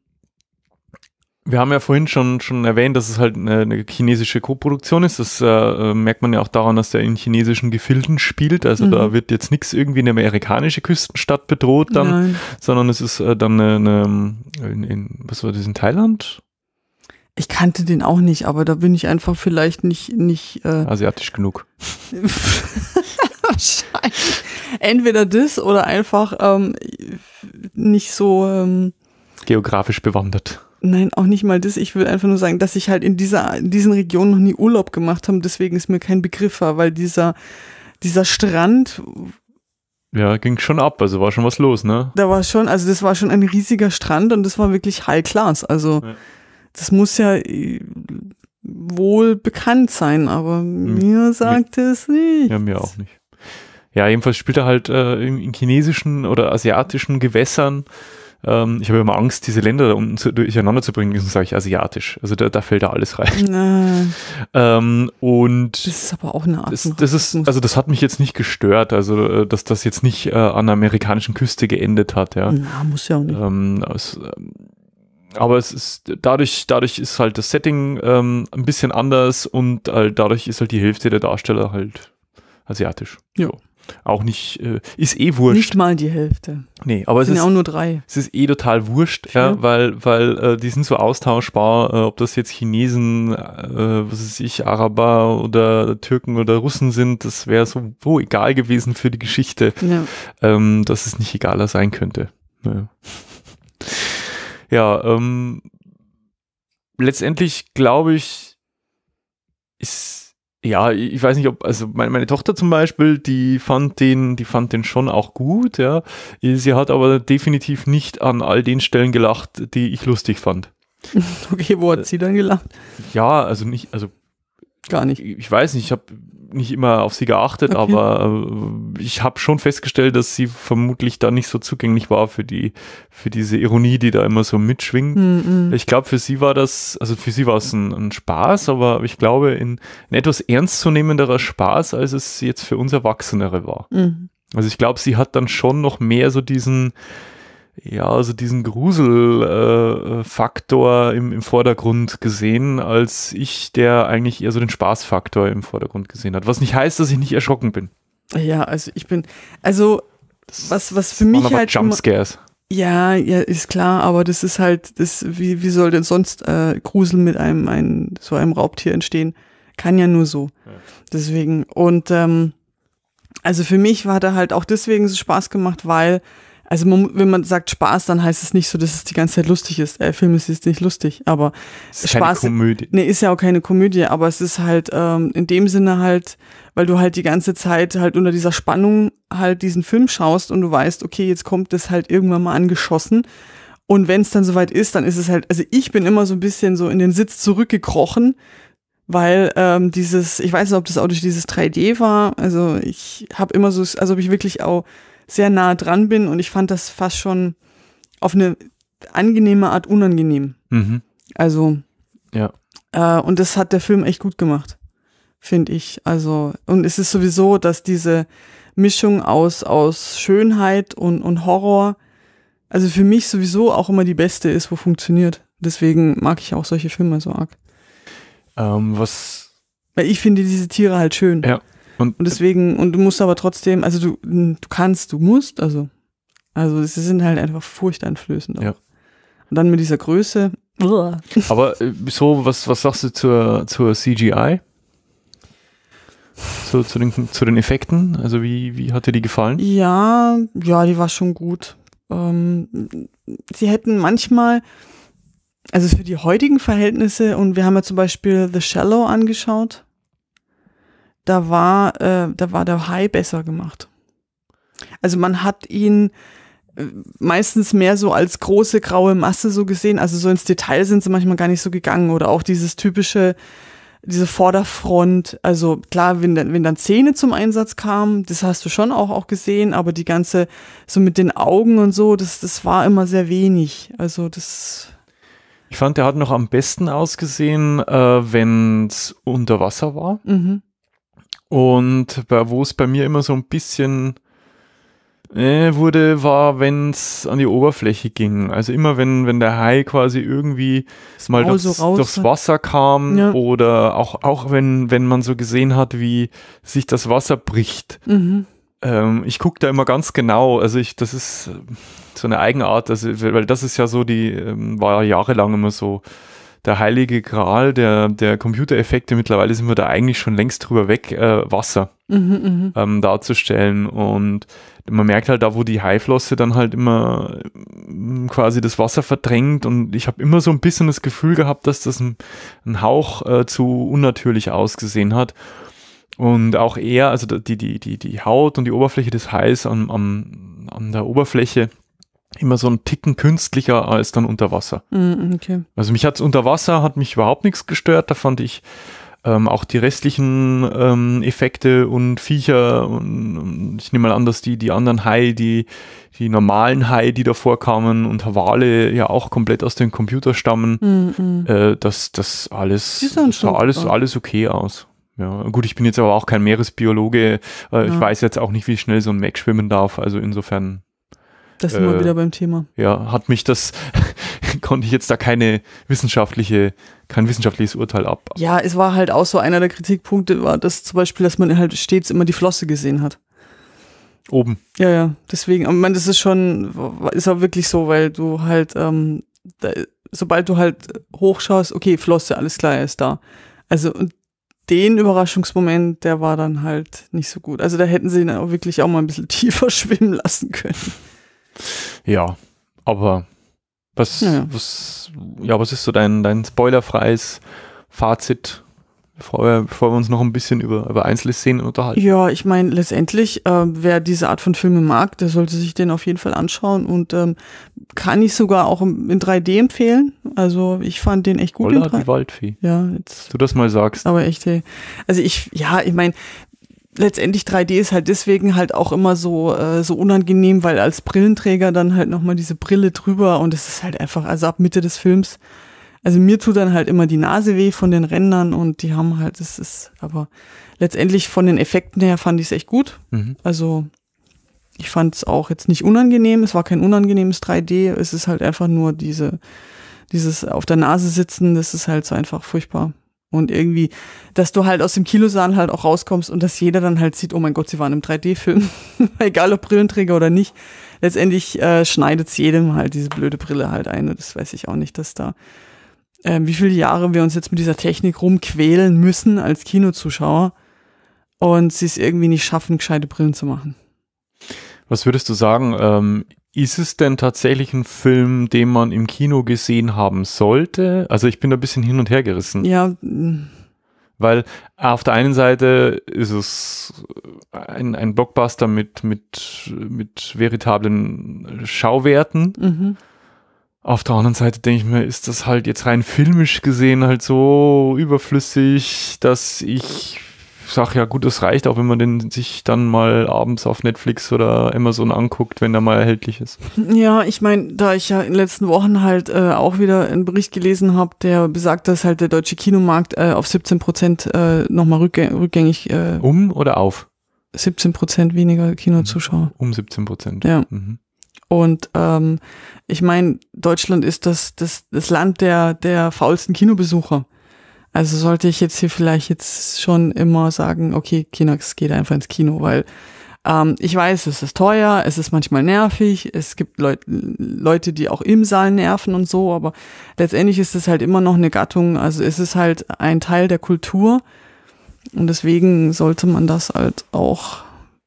wir haben ja vorhin schon, schon erwähnt, dass es halt eine, eine chinesische Koproduktion ist. Das äh, merkt man ja auch daran, dass der in chinesischen Gefilden spielt. Also mhm. da wird jetzt nichts irgendwie eine amerikanische Küstenstadt bedroht dann, Nein. sondern es ist äh, dann eine, eine in, in, was war das, in Thailand? Ich kannte den auch nicht, aber da bin ich einfach vielleicht nicht, nicht äh asiatisch genug. Wahrscheinlich. Entweder das oder einfach ähm, nicht so ähm, geografisch bewandert. Nein, auch nicht mal das. Ich will einfach nur sagen, dass ich halt in dieser, in diesen Regionen noch nie Urlaub gemacht habe. Deswegen ist mir kein Begriff war, weil dieser, dieser Strand. Ja, ging schon ab. Also war schon was los, ne? Da war schon, also das war schon ein riesiger Strand und das war wirklich High Class. Also ja. das muss ja äh, wohl bekannt sein, aber hm. mir sagt es nicht. Ja, mir auch nicht. Ja, jedenfalls spielt er halt äh, in, in chinesischen oder asiatischen Gewässern ähm, ich habe immer Angst, diese Länder da unten zu, durcheinander zu bringen, deswegen sage ich asiatisch. Also da, da fällt da alles rein. Ähm, und das ist aber auch eine Art. Das, das ist, also das hat mich jetzt nicht gestört, also äh, dass das jetzt nicht äh, an der amerikanischen Küste geendet hat. Ja, Na, muss ja auch nicht. Ähm, aus, ähm, aber es ist dadurch, dadurch ist halt das Setting ähm, ein bisschen anders und äh, dadurch ist halt die Hälfte der Darsteller halt asiatisch. Ja. So. Auch nicht, äh, ist eh wurscht. Nicht mal die Hälfte. Nee, aber es sind ist, auch nur drei. Es ist eh total wurscht, ja, weil, weil äh, die sind so austauschbar, äh, ob das jetzt Chinesen, äh, was weiß ich, Araber oder Türken oder Russen sind, das wäre so oh, egal gewesen für die Geschichte, ja. ähm, dass es nicht egaler sein könnte. Ja, ja ähm, letztendlich glaube ich, ist ja, ich weiß nicht, ob, also meine, meine Tochter zum Beispiel, die fand den, die fand den schon auch gut, ja. Sie hat aber definitiv nicht an all den Stellen gelacht, die ich lustig fand. Okay, wo hat sie dann gelacht? Ja, also nicht, also. Gar nicht. Ich, ich weiß nicht, ich habe nicht immer auf sie geachtet, okay. aber äh, ich habe schon festgestellt, dass sie vermutlich da nicht so zugänglich war für die für diese Ironie, die da immer so mitschwingt. Mm -mm. Ich glaube, für sie war das, also für sie war es ein, ein, Spaß, aber ich glaube, ein etwas ernstzunehmenderer Spaß, als es jetzt für uns Erwachsenere war. Mm. Also ich glaube, sie hat dann schon noch mehr so diesen ja, also diesen Gruselfaktor äh, äh im, im Vordergrund gesehen, als ich, der eigentlich eher so den Spaßfaktor im Vordergrund gesehen hat. Was nicht heißt, dass ich nicht erschrocken bin. Ja, also ich bin, also was, was für mich halt. Jumpscares. Ja, ja, ist klar, aber das ist halt, das, wie, wie soll denn sonst äh, Grusel mit einem, einem, so einem Raubtier entstehen? Kann ja nur so. Ja. Deswegen. Und ähm, also für mich war da halt auch deswegen so Spaß gemacht, weil also man, wenn man sagt Spaß, dann heißt es nicht so, dass es die ganze Zeit lustig ist. Der äh, Film ist jetzt nicht lustig, aber es ist Spaß. Keine Komödie. Nee, ist ja auch keine Komödie, aber es ist halt ähm, in dem Sinne halt, weil du halt die ganze Zeit halt unter dieser Spannung halt diesen Film schaust und du weißt, okay, jetzt kommt das halt irgendwann mal angeschossen. Und wenn es dann soweit ist, dann ist es halt, also ich bin immer so ein bisschen so in den Sitz zurückgekrochen, weil ähm, dieses, ich weiß nicht, ob das auch durch dieses 3D war, also ich habe immer so, also ob ich wirklich auch sehr nah dran bin und ich fand das fast schon auf eine angenehme Art unangenehm. Mhm. Also. Ja. Äh, und das hat der Film echt gut gemacht, finde ich. Also, und es ist sowieso, dass diese Mischung aus, aus Schönheit und, und Horror, also für mich sowieso auch immer die beste ist, wo funktioniert. Deswegen mag ich auch solche Filme so arg. Ähm, was? Weil ich finde diese Tiere halt schön. Ja. Und, und äh, deswegen, und du musst aber trotzdem, also du, du kannst, du musst, also, also sie sind halt einfach furchteinflößend auch. Ja. Und dann mit dieser Größe. Uah. Aber äh, so, was, was sagst du zur, zur CGI? So, zu, den, zu den Effekten? Also wie, wie hat dir die gefallen? Ja, ja, die war schon gut. Ähm, sie hätten manchmal, also für die heutigen Verhältnisse, und wir haben ja zum Beispiel The Shallow angeschaut, da war, äh, da war der Hai besser gemacht. Also man hat ihn äh, meistens mehr so als große graue Masse so gesehen. Also so ins Detail sind sie manchmal gar nicht so gegangen. Oder auch dieses typische, diese Vorderfront. Also klar, wenn, wenn dann Zähne zum Einsatz kamen, das hast du schon auch, auch gesehen, aber die ganze, so mit den Augen und so, das, das war immer sehr wenig. Also das ich fand, der hat noch am besten ausgesehen, äh, wenn es unter Wasser war. Mhm. Und wo es bei mir immer so ein bisschen äh, wurde, war, wenn es an die Oberfläche ging. Also immer, wenn, wenn der Hai quasi irgendwie mal durchs, so durchs, Wasser kam ja. oder auch, auch wenn, wenn man so gesehen hat, wie sich das Wasser bricht. Mhm. Ähm, ich gucke da immer ganz genau. Also ich, das ist so eine Eigenart, also, weil das ist ja so, die ähm, war jahrelang immer so der heilige Gral der, der Computereffekte. Mittlerweile sind wir da eigentlich schon längst drüber weg, äh, Wasser mhm, mhm. ähm, darzustellen. Und man merkt halt da, wo die Haiflosse dann halt immer mm, quasi das Wasser verdrängt. Und ich habe immer so ein bisschen das Gefühl gehabt, dass das ein, ein Hauch äh, zu unnatürlich ausgesehen hat. Und auch er, also die, die, die, die Haut und die Oberfläche des Hais an, an, an der Oberfläche immer so ein Ticken künstlicher als dann unter Wasser. Mm, okay. Also mich hat es unter Wasser hat mich überhaupt nichts gestört. Da fand ich ähm, auch die restlichen ähm, Effekte und Viecher und, und ich nehme mal an, dass die, die anderen Hai, die, die normalen Hai, die davor kamen und Wale ja auch komplett aus dem Computer stammen, mm, mm. Äh, das, das alles sah alles, alles okay aus. Ja, gut, ich bin jetzt aber auch kein Meeresbiologe. Äh, ja. Ich weiß jetzt auch nicht, wie schnell so ein Mac schwimmen darf. Also insofern das sind wir äh, wieder beim Thema. Ja, hat mich das, konnte ich jetzt da keine wissenschaftliche, kein wissenschaftliches Urteil ab. Ja, es war halt auch so einer der Kritikpunkte, war das zum Beispiel, dass man halt stets immer die Flosse gesehen hat. Oben. Ja, ja, deswegen, ich meine, das ist schon, ist auch wirklich so, weil du halt, ähm, da, sobald du halt hochschaust, okay, Flosse, alles klar, er ist da. Also, den Überraschungsmoment, der war dann halt nicht so gut. Also da hätten sie ihn auch wirklich auch mal ein bisschen tiefer schwimmen lassen können. Ja, aber was, ja. was, ja, was ist so dein, dein spoilerfreies Fazit, bevor wir, bevor wir uns noch ein bisschen über, über einzelne Szenen unterhalten? Ja, ich meine, letztendlich, äh, wer diese Art von Filmen mag, der sollte sich den auf jeden Fall anschauen und ähm, kann ich sogar auch in 3D empfehlen. Also ich fand den echt gut. Oder die Waldfee. Ja, jetzt. Du das mal sagst. Aber echt, hey. Also ich, ja, ich meine, letztendlich 3D ist halt deswegen halt auch immer so, äh, so unangenehm, weil als Brillenträger dann halt nochmal diese Brille drüber und es ist halt einfach, also ab Mitte des Films, also mir tut dann halt immer die Nase weh von den Rändern und die haben halt, es ist, aber letztendlich von den Effekten her fand ich es echt gut. Mhm. Also ich fand es auch jetzt nicht unangenehm, es war kein unangenehmes 3D, es ist halt einfach nur diese, dieses auf der Nase sitzen, das ist halt so einfach furchtbar. Und irgendwie, dass du halt aus dem Kinosaal halt auch rauskommst und dass jeder dann halt sieht, oh mein Gott, sie waren im 3D-Film. Egal ob Brillenträger oder nicht. Letztendlich äh, schneidet es jedem halt diese blöde Brille halt ein. Und das weiß ich auch nicht, dass da, äh, wie viele Jahre wir uns jetzt mit dieser Technik rumquälen müssen als Kinozuschauer und sie es irgendwie nicht schaffen, gescheite Brillen zu machen. Was würdest du sagen? Ähm, ist es denn tatsächlich ein Film, den man im Kino gesehen haben sollte? Also ich bin da ein bisschen hin und her gerissen. Ja. Mm. Weil auf der einen Seite ist es ein, ein Blockbuster mit, mit, mit veritablen Schauwerten. Mhm. Auf der anderen Seite denke ich mir, ist das halt jetzt rein filmisch gesehen halt so überflüssig, dass ich sage ja gut, es reicht auch, wenn man den sich dann mal abends auf Netflix oder Amazon anguckt, wenn der mal erhältlich ist. Ja, ich meine, da ich ja in den letzten Wochen halt äh, auch wieder einen Bericht gelesen habe, der besagt, dass halt der deutsche Kinomarkt äh, auf 17 Prozent äh, nochmal rückgängig. Äh, um oder auf? 17 Prozent weniger Kinozuschauer. Um 17 Prozent. Ja. Mhm. Und ähm, ich meine, Deutschland ist das, das, das Land der, der faulsten Kinobesucher. Also sollte ich jetzt hier vielleicht jetzt schon immer sagen, okay, Kinox geht einfach ins Kino, weil ähm, ich weiß, es ist teuer, es ist manchmal nervig, es gibt Leut Leute, die auch im Saal nerven und so, aber letztendlich ist es halt immer noch eine Gattung, also es ist halt ein Teil der Kultur und deswegen sollte man das halt auch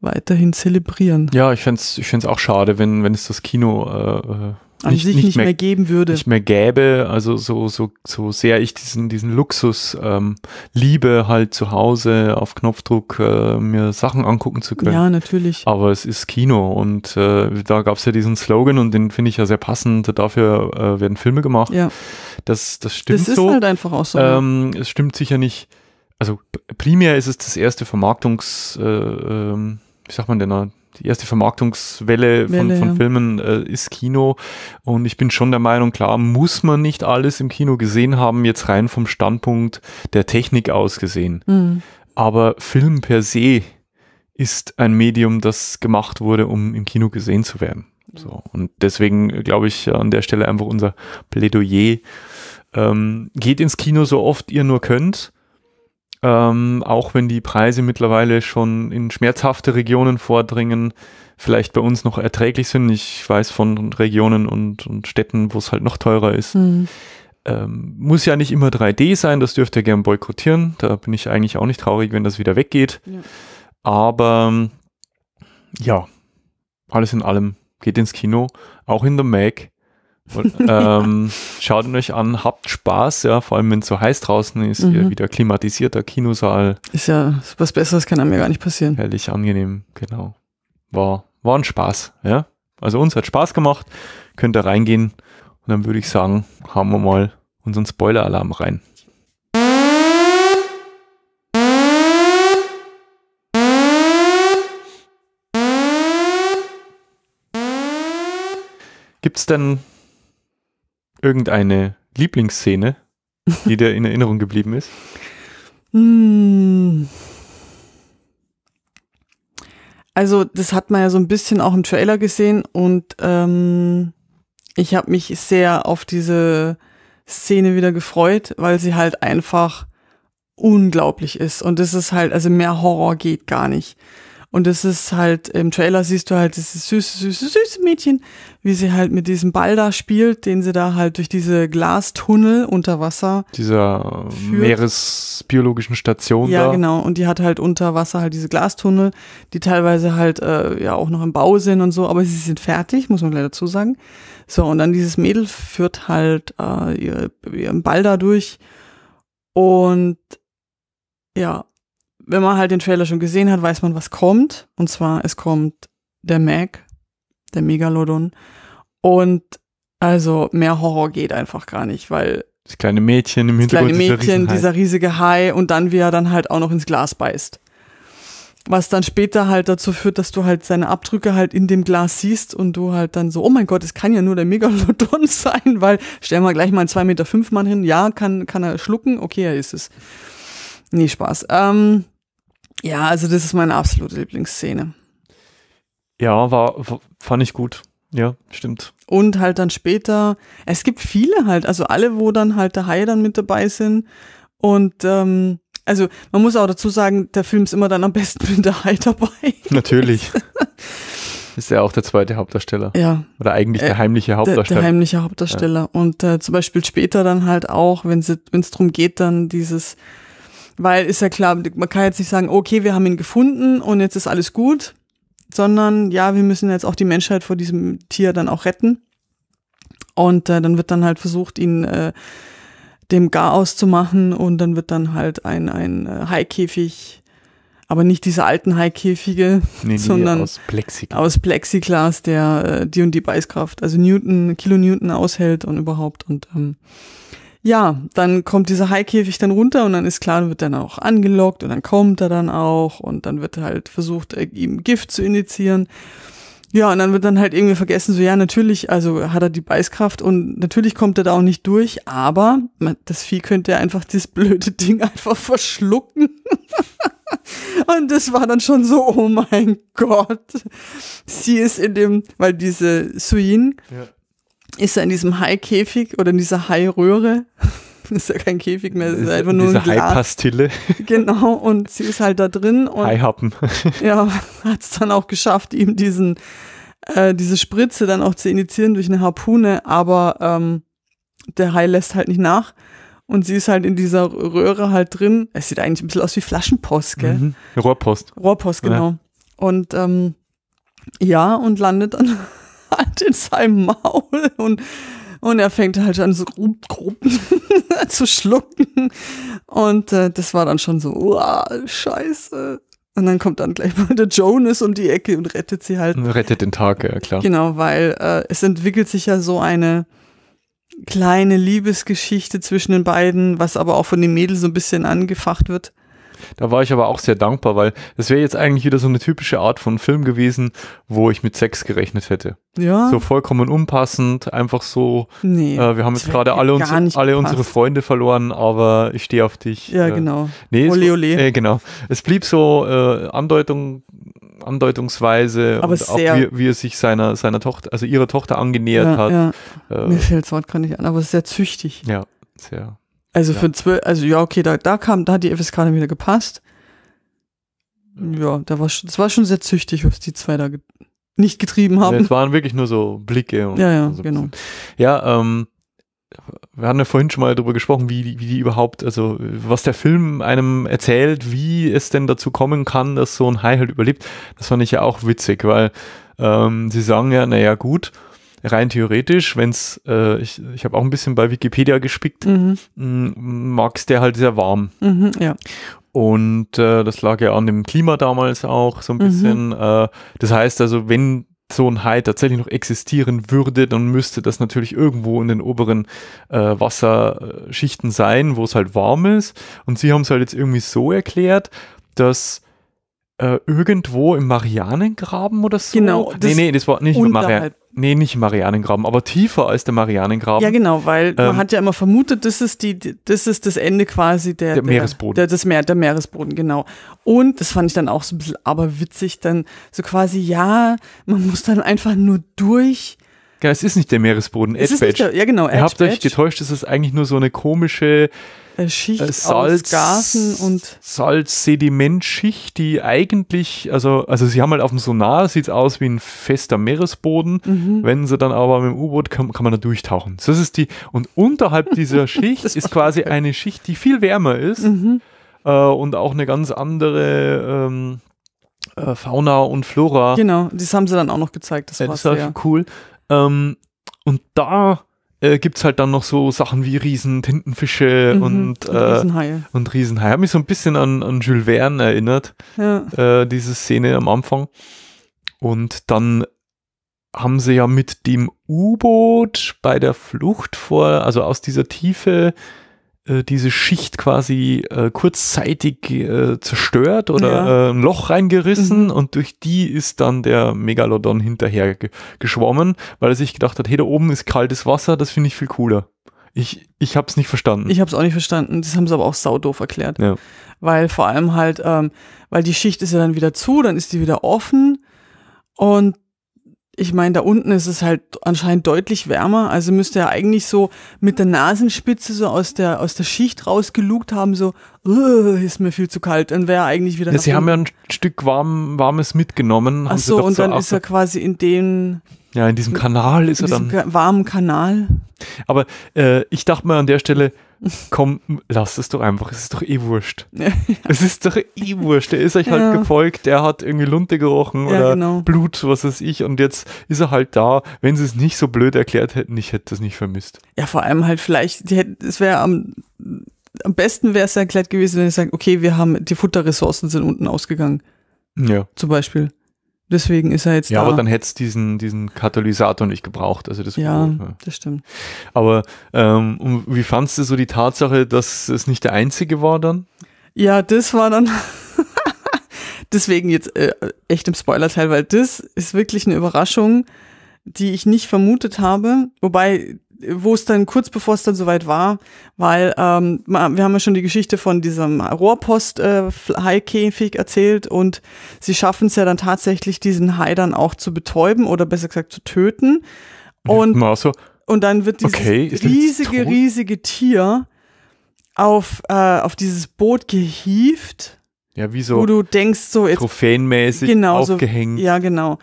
weiterhin zelebrieren. Ja, ich fände es ich find's auch schade, wenn, wenn es das Kino äh, äh an nicht, sich nicht, nicht mehr, mehr, geben würde. Nicht mehr gäbe, also so, so, so sehr ich diesen, diesen Luxus ähm, liebe, halt zu Hause auf Knopfdruck äh, mir Sachen angucken zu können. Ja, natürlich. Aber es ist Kino und äh, da gab es ja diesen Slogan und den finde ich ja sehr passend, dafür äh, werden Filme gemacht. Ja. Das, das stimmt so. Das ist so. halt einfach auch so. Ne? Ähm, es stimmt sicher nicht, also primär ist es das erste Vermarktungs, äh, ähm, wie sagt man denn da, die erste Vermarktungswelle von, von ja. Filmen äh, ist Kino. Und ich bin schon der Meinung, klar, muss man nicht alles im Kino gesehen haben, jetzt rein vom Standpunkt der Technik aus gesehen. Mhm. Aber Film per se ist ein Medium, das gemacht wurde, um im Kino gesehen zu werden. So. Und deswegen äh, glaube ich an der Stelle einfach unser Plädoyer. Ähm, geht ins Kino so oft ihr nur könnt ähm, auch wenn die Preise mittlerweile schon in schmerzhafte Regionen vordringen, vielleicht bei uns noch erträglich sind. Ich weiß von Regionen und, und Städten, wo es halt noch teurer ist. Mhm. Ähm, muss ja nicht immer 3D sein, das dürft ihr gern boykottieren. Da bin ich eigentlich auch nicht traurig, wenn das wieder weggeht. Ja. Aber ja, alles in allem geht ins Kino, auch in der Mac. Und, ähm, schaut ihn euch an, habt Spaß, ja, vor allem wenn es so heiß draußen ist, mhm. wieder klimatisierter Kinosaal. Ist ja was Besseres, kann einem ja gar nicht passieren. Herrlich angenehm, genau. War, war ein Spaß, ja. Also uns hat Spaß gemacht, könnt ihr reingehen und dann würde ich sagen, haben wir mal unseren Spoiler-Alarm rein. Gibt es denn irgendeine Lieblingsszene, die dir in Erinnerung geblieben ist? Hm. Also, das hat man ja so ein bisschen auch im Trailer gesehen und ähm, ich habe mich sehr auf diese Szene wieder gefreut, weil sie halt einfach unglaublich ist. Und es ist halt, also mehr Horror geht gar nicht. Und es ist halt, im Trailer siehst du halt dieses süße, süße, süße Mädchen, wie sie halt mit diesem Ball da spielt, den sie da halt durch diese Glastunnel unter Wasser. Dieser äh, führt. meeresbiologischen Station. Ja, da. genau. Und die hat halt unter Wasser halt diese Glastunnel, die teilweise halt äh, ja auch noch im Bau sind und so, aber sie sind fertig, muss man gleich dazu sagen. So, und dann dieses Mädel führt halt äh, ihren Ball da durch. Und ja, wenn man halt den Trailer schon gesehen hat, weiß man, was kommt. Und zwar, es kommt der Mac, der Megalodon. Und also mehr Horror geht einfach gar nicht, weil. Das kleine Mädchen im Hintergrund. Das kleine Mädchen, dieser, dieser riesige Hai und dann, wie er dann halt auch noch ins Glas beißt. Was dann später halt dazu führt, dass du halt seine Abdrücke halt in dem Glas siehst und du halt dann so, oh mein Gott, es kann ja nur der Megalodon sein, weil stellen wir gleich mal einen 2,5 Meter Mann hin, ja, kann, kann er schlucken, okay, er ist es. Nee, Spaß. Ähm, ja, also das ist meine absolute Lieblingsszene. Ja, war, fand ich gut. Ja, stimmt. Und halt dann später, es gibt viele halt, also alle, wo dann halt der Hai dann mit dabei sind. Und ähm, also man muss auch dazu sagen, der Film ist immer dann am besten mit der Hai dabei. Natürlich. ist ja auch der zweite Hauptdarsteller. Ja. Oder eigentlich der äh, heimliche Hauptdarsteller. Der, der heimliche Hauptdarsteller. Ja. Und äh, zum Beispiel später dann halt auch, wenn es darum geht, dann dieses weil ist ja klar, man kann jetzt nicht sagen, okay, wir haben ihn gefunden und jetzt ist alles gut, sondern ja, wir müssen jetzt auch die Menschheit vor diesem Tier dann auch retten. Und äh, dann wird dann halt versucht, ihn äh, dem Garaus zu machen und dann wird dann halt ein, ein äh, Haikäfig, aber nicht diese alten Haikäfige, nee, sondern aus, Plexiglas. aus Plexiglas, der äh, die und die Beißkraft, also Newton, Kilonewton aushält und überhaupt und ähm, ja, dann kommt dieser Haikäfig dann runter und dann ist klar, wird dann auch angelockt und dann kommt er dann auch und dann wird halt versucht, äh, ihm Gift zu initiieren. Ja, und dann wird dann halt irgendwie vergessen, so ja, natürlich, also hat er die Beißkraft und natürlich kommt er da auch nicht durch, aber das Vieh könnte ja einfach dieses blöde Ding einfach verschlucken. und das war dann schon so, oh mein Gott. Sie ist in dem, weil diese Suin, ja ist er in diesem Hai-Käfig oder in dieser Hai-Röhre. ist ja kein Käfig mehr, es ist einfach nur diese ein Glas. Hai-Pastille. Genau, und sie ist halt da drin. Hai-Happen. ja, hat es dann auch geschafft, ihm diesen, äh, diese Spritze dann auch zu initiieren durch eine Harpune, aber ähm, der Hai lässt halt nicht nach. Und sie ist halt in dieser Röhre halt drin. Es sieht eigentlich ein bisschen aus wie Flaschenpost, gell? Mhm. Rohrpost. Rohrpost, genau. Ja. Und ähm, ja, und landet dann halt in seinem Maul und, und er fängt halt an so grob, grob zu schlucken. Und äh, das war dann schon so, uah, scheiße. Und dann kommt dann gleich mal der Jonas um die Ecke und rettet sie halt. Rettet den Tag, ja klar. Genau, weil äh, es entwickelt sich ja so eine kleine Liebesgeschichte zwischen den beiden, was aber auch von den Mädels so ein bisschen angefacht wird. Da war ich aber auch sehr dankbar, weil das wäre jetzt eigentlich wieder so eine typische Art von Film gewesen, wo ich mit Sex gerechnet hätte. Ja. So vollkommen unpassend, einfach so. Nee. Äh, wir haben jetzt gerade alle, uns, alle unsere Freunde verloren, aber ich stehe auf dich. Ja, äh, genau. Nee, ole, ole. Es, äh, genau. Es blieb so äh, Andeutung, andeutungsweise aber und auch wie, wie, er sich seiner, seiner Tochter, also ihrer Tochter angenähert ja, hat. Ja. Äh, mir fällt das Wort gar nicht an, aber es ist sehr züchtig. Ja, sehr. Also ja. für zwölf, also ja, okay, da, da kam, da hat die FSK dann wieder gepasst. Ja, da war schon, das war schon sehr züchtig, was die zwei da ge nicht getrieben haben. Es waren wirklich nur so Blicke. Und ja, ja, so genau. Ja, ähm, wir haben ja vorhin schon mal darüber gesprochen, wie, wie die überhaupt, also was der Film einem erzählt, wie es denn dazu kommen kann, dass so ein Hai halt überlebt. Das fand ich ja auch witzig, weil ähm, sie sagen ja, naja gut, rein theoretisch, wenn es, äh, ich, ich habe auch ein bisschen bei Wikipedia gespickt, mhm. mag es der halt sehr warm. Mhm, ja. Und äh, das lag ja an dem Klima damals auch so ein mhm. bisschen. Mhm. Äh, das heißt also, wenn so ein Hai tatsächlich noch existieren würde, dann müsste das natürlich irgendwo in den oberen äh, Wasserschichten sein, wo es halt warm ist. Und sie haben es halt jetzt irgendwie so erklärt, dass äh, irgendwo im Marianengraben oder so. Genau. Das nee, nee, das war nicht im Marianengraben. Nee, nicht Marianengraben, aber tiefer als der Marianengraben. Ja, genau, weil ähm, man hat ja immer vermutet, das ist, die, das ist das Ende quasi der, der, der Meeresboden. Der, das Meer, der Meeresboden, genau. Und das fand ich dann auch so ein bisschen aber witzig, dann so quasi, ja, man muss dann einfach nur durch. Ja, es ist nicht der Meeresboden, Edge Badge. Ja, genau, Edge Ihr habt euch getäuscht, es ist eigentlich nur so eine komische äh, Schicht äh, Salz, aus und Salz-Sedimentschicht, die eigentlich, also, also sie haben halt auf dem Sonar, sieht es aus wie ein fester Meeresboden. Mhm. Wenn sie dann aber mit dem U-Boot kann, kann man da durchtauchen. Das ist die, und unterhalb dieser Schicht ist quasi geil. eine Schicht, die viel wärmer ist mhm. äh, und auch eine ganz andere ähm, äh, Fauna und Flora. Genau, das haben sie dann auch noch gezeigt. Das, äh, das war sehr cool. Ähm, und da äh, gibt es halt dann noch so Sachen wie Riesentintenfische mhm, und, und, äh, Riesenhaie. und Riesenhaie. Hat mich so ein bisschen an, an Jules Verne erinnert, ja. äh, diese Szene am Anfang. Und dann haben sie ja mit dem U-Boot bei der Flucht vor, also aus dieser Tiefe, äh, diese Schicht quasi äh, kurzzeitig äh, zerstört oder ja. Äh, ein Loch reingerissen mhm. und durch die ist dann der Megalodon hinterher ge geschwommen, weil er sich gedacht hat, hey, da oben ist kaltes Wasser, das finde ich viel cooler. Ich, ich habe es nicht verstanden. Ich habe es auch nicht verstanden. Das haben sie aber auch saudoof erklärt. Ja. Weil vor allem halt, ähm, weil die Schicht ist ja dann wieder zu, dann ist die wieder offen und ich meine, da unten ist es halt anscheinend deutlich wärmer. Also müsste er eigentlich so mit der Nasenspitze so aus der, aus der Schicht rausgelugt haben, so, ist mir viel zu kalt. Dann wäre er eigentlich wieder. Ja, sie haben ja ein Stück warm, warmes mitgenommen. Ach so, und dann so ist er quasi in den. Ja, in diesem Kanal ist in er dann. warmen Kanal. Aber äh, ich dachte mir an der Stelle, komm, lass es doch einfach, es ist doch eh wurscht. Ja, ja. Es ist doch eh wurscht. Der ist euch halt ja. halt gefolgt, der hat irgendwie Lunte gerochen oder genau. Blut, was weiß ich. Und jetzt ist er halt da. Wenn sie es nicht so blöd erklärt hätten, ich hätte das nicht vermisst. Ja, vor allem halt vielleicht, hätte, es wäre am, am besten wäre es erklärt gewesen, wenn sie sagen, okay, wir haben, die Futterressourcen sind unten ausgegangen. Ja. Zum Beispiel. Deswegen ist er jetzt ja, da. Ja, aber dann hätte es diesen, diesen Katalysator nicht gebraucht. Also das ja, gut, das stimmt. Aber ähm, wie fandst du so die Tatsache, dass es nicht der einzige war dann? Ja, das war dann. Deswegen jetzt äh, echt im Spoiler-Teil, weil das ist wirklich eine Überraschung, die ich nicht vermutet habe. Wobei wo es dann kurz bevor es dann soweit war, weil ähm, wir haben ja schon die Geschichte von diesem Rohrpost-Hai-Käfig äh, erzählt und sie schaffen es ja dann tatsächlich, diesen Hai dann auch zu betäuben oder besser gesagt zu töten. Und, ja, so. und dann wird dieses okay, riesige, riesige Tier auf, äh, auf dieses Boot gehieft Ja, wieso Wo du denkst, so jetzt. Trophäenmäßig genau, aufgehängt. So, ja, genau.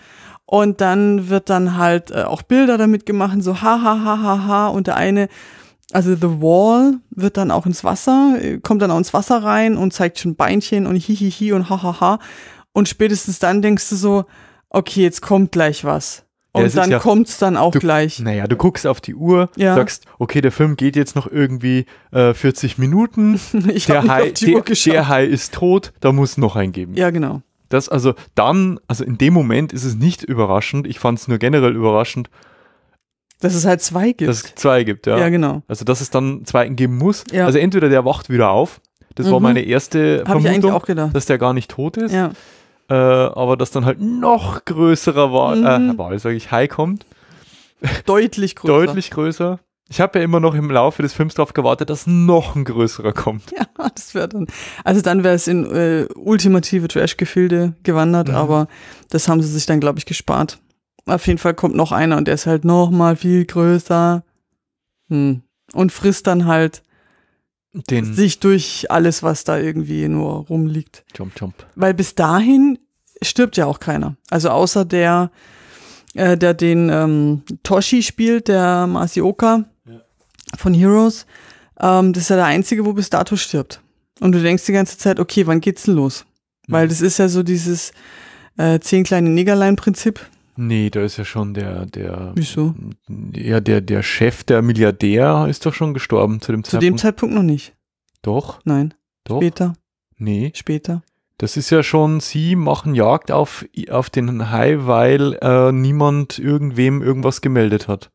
Und dann wird dann halt äh, auch Bilder damit gemacht, so ha ha ha ha ha. Und der eine, also The Wall, wird dann auch ins Wasser, äh, kommt dann auch ins Wasser rein und zeigt schon Beinchen und hihihi hi, hi und ha ha ha. Und spätestens dann denkst du so, okay, jetzt kommt gleich was. Und ja, dann ja, es dann auch du, gleich. Naja, du guckst auf die Uhr, ja. sagst, okay, der Film geht jetzt noch irgendwie äh, 40 Minuten. ich der, Hai, der, der Hai ist tot, da muss noch ein geben. Ja, genau das also dann, also in dem Moment ist es nicht überraschend. Ich fand es nur generell überraschend. Dass es halt zwei gibt. Dass es zwei gibt, ja. Ja, genau. Also, dass es dann zweiten geben muss. Ja. Also, entweder der wacht wieder auf. Das mhm. war meine erste Hab Vermutung, ich eigentlich auch gedacht. dass der gar nicht tot ist. Ja. Äh, aber dass dann halt noch größerer war, äh, mhm. äh, Wahl, sage ich, High kommt. Deutlich größer. Deutlich größer. Ich habe ja immer noch im Laufe des Films darauf gewartet, dass noch ein größerer kommt. Ja, das wäre dann. Also dann wäre es in äh, ultimative Trash-Gefilde gewandert, mhm. aber das haben sie sich dann, glaube ich, gespart. Auf jeden Fall kommt noch einer und der ist halt noch mal viel größer hm. und frisst dann halt Den. sich durch alles, was da irgendwie nur rumliegt. Jump, jump. Weil bis dahin stirbt ja auch keiner. Also außer der, äh, der den ähm, Toshi spielt, der Masioka, von Heroes, ähm, das ist ja der einzige, wo bis dato stirbt. Und du denkst die ganze Zeit, okay, wann geht's denn los? Mhm. Weil das ist ja so dieses äh, zehn kleine Negerlein-Prinzip. Nee, da ist ja schon der, der. Wieso? Ja, der, der Chef, der Milliardär ist doch schon gestorben zu dem zu Zeitpunkt. Zu dem Zeitpunkt noch nicht. Doch? Nein. Doch? Später. Nee. Später. Das ist ja schon, sie machen Jagd auf, auf den Hai, weil äh, niemand irgendwem irgendwas gemeldet hat.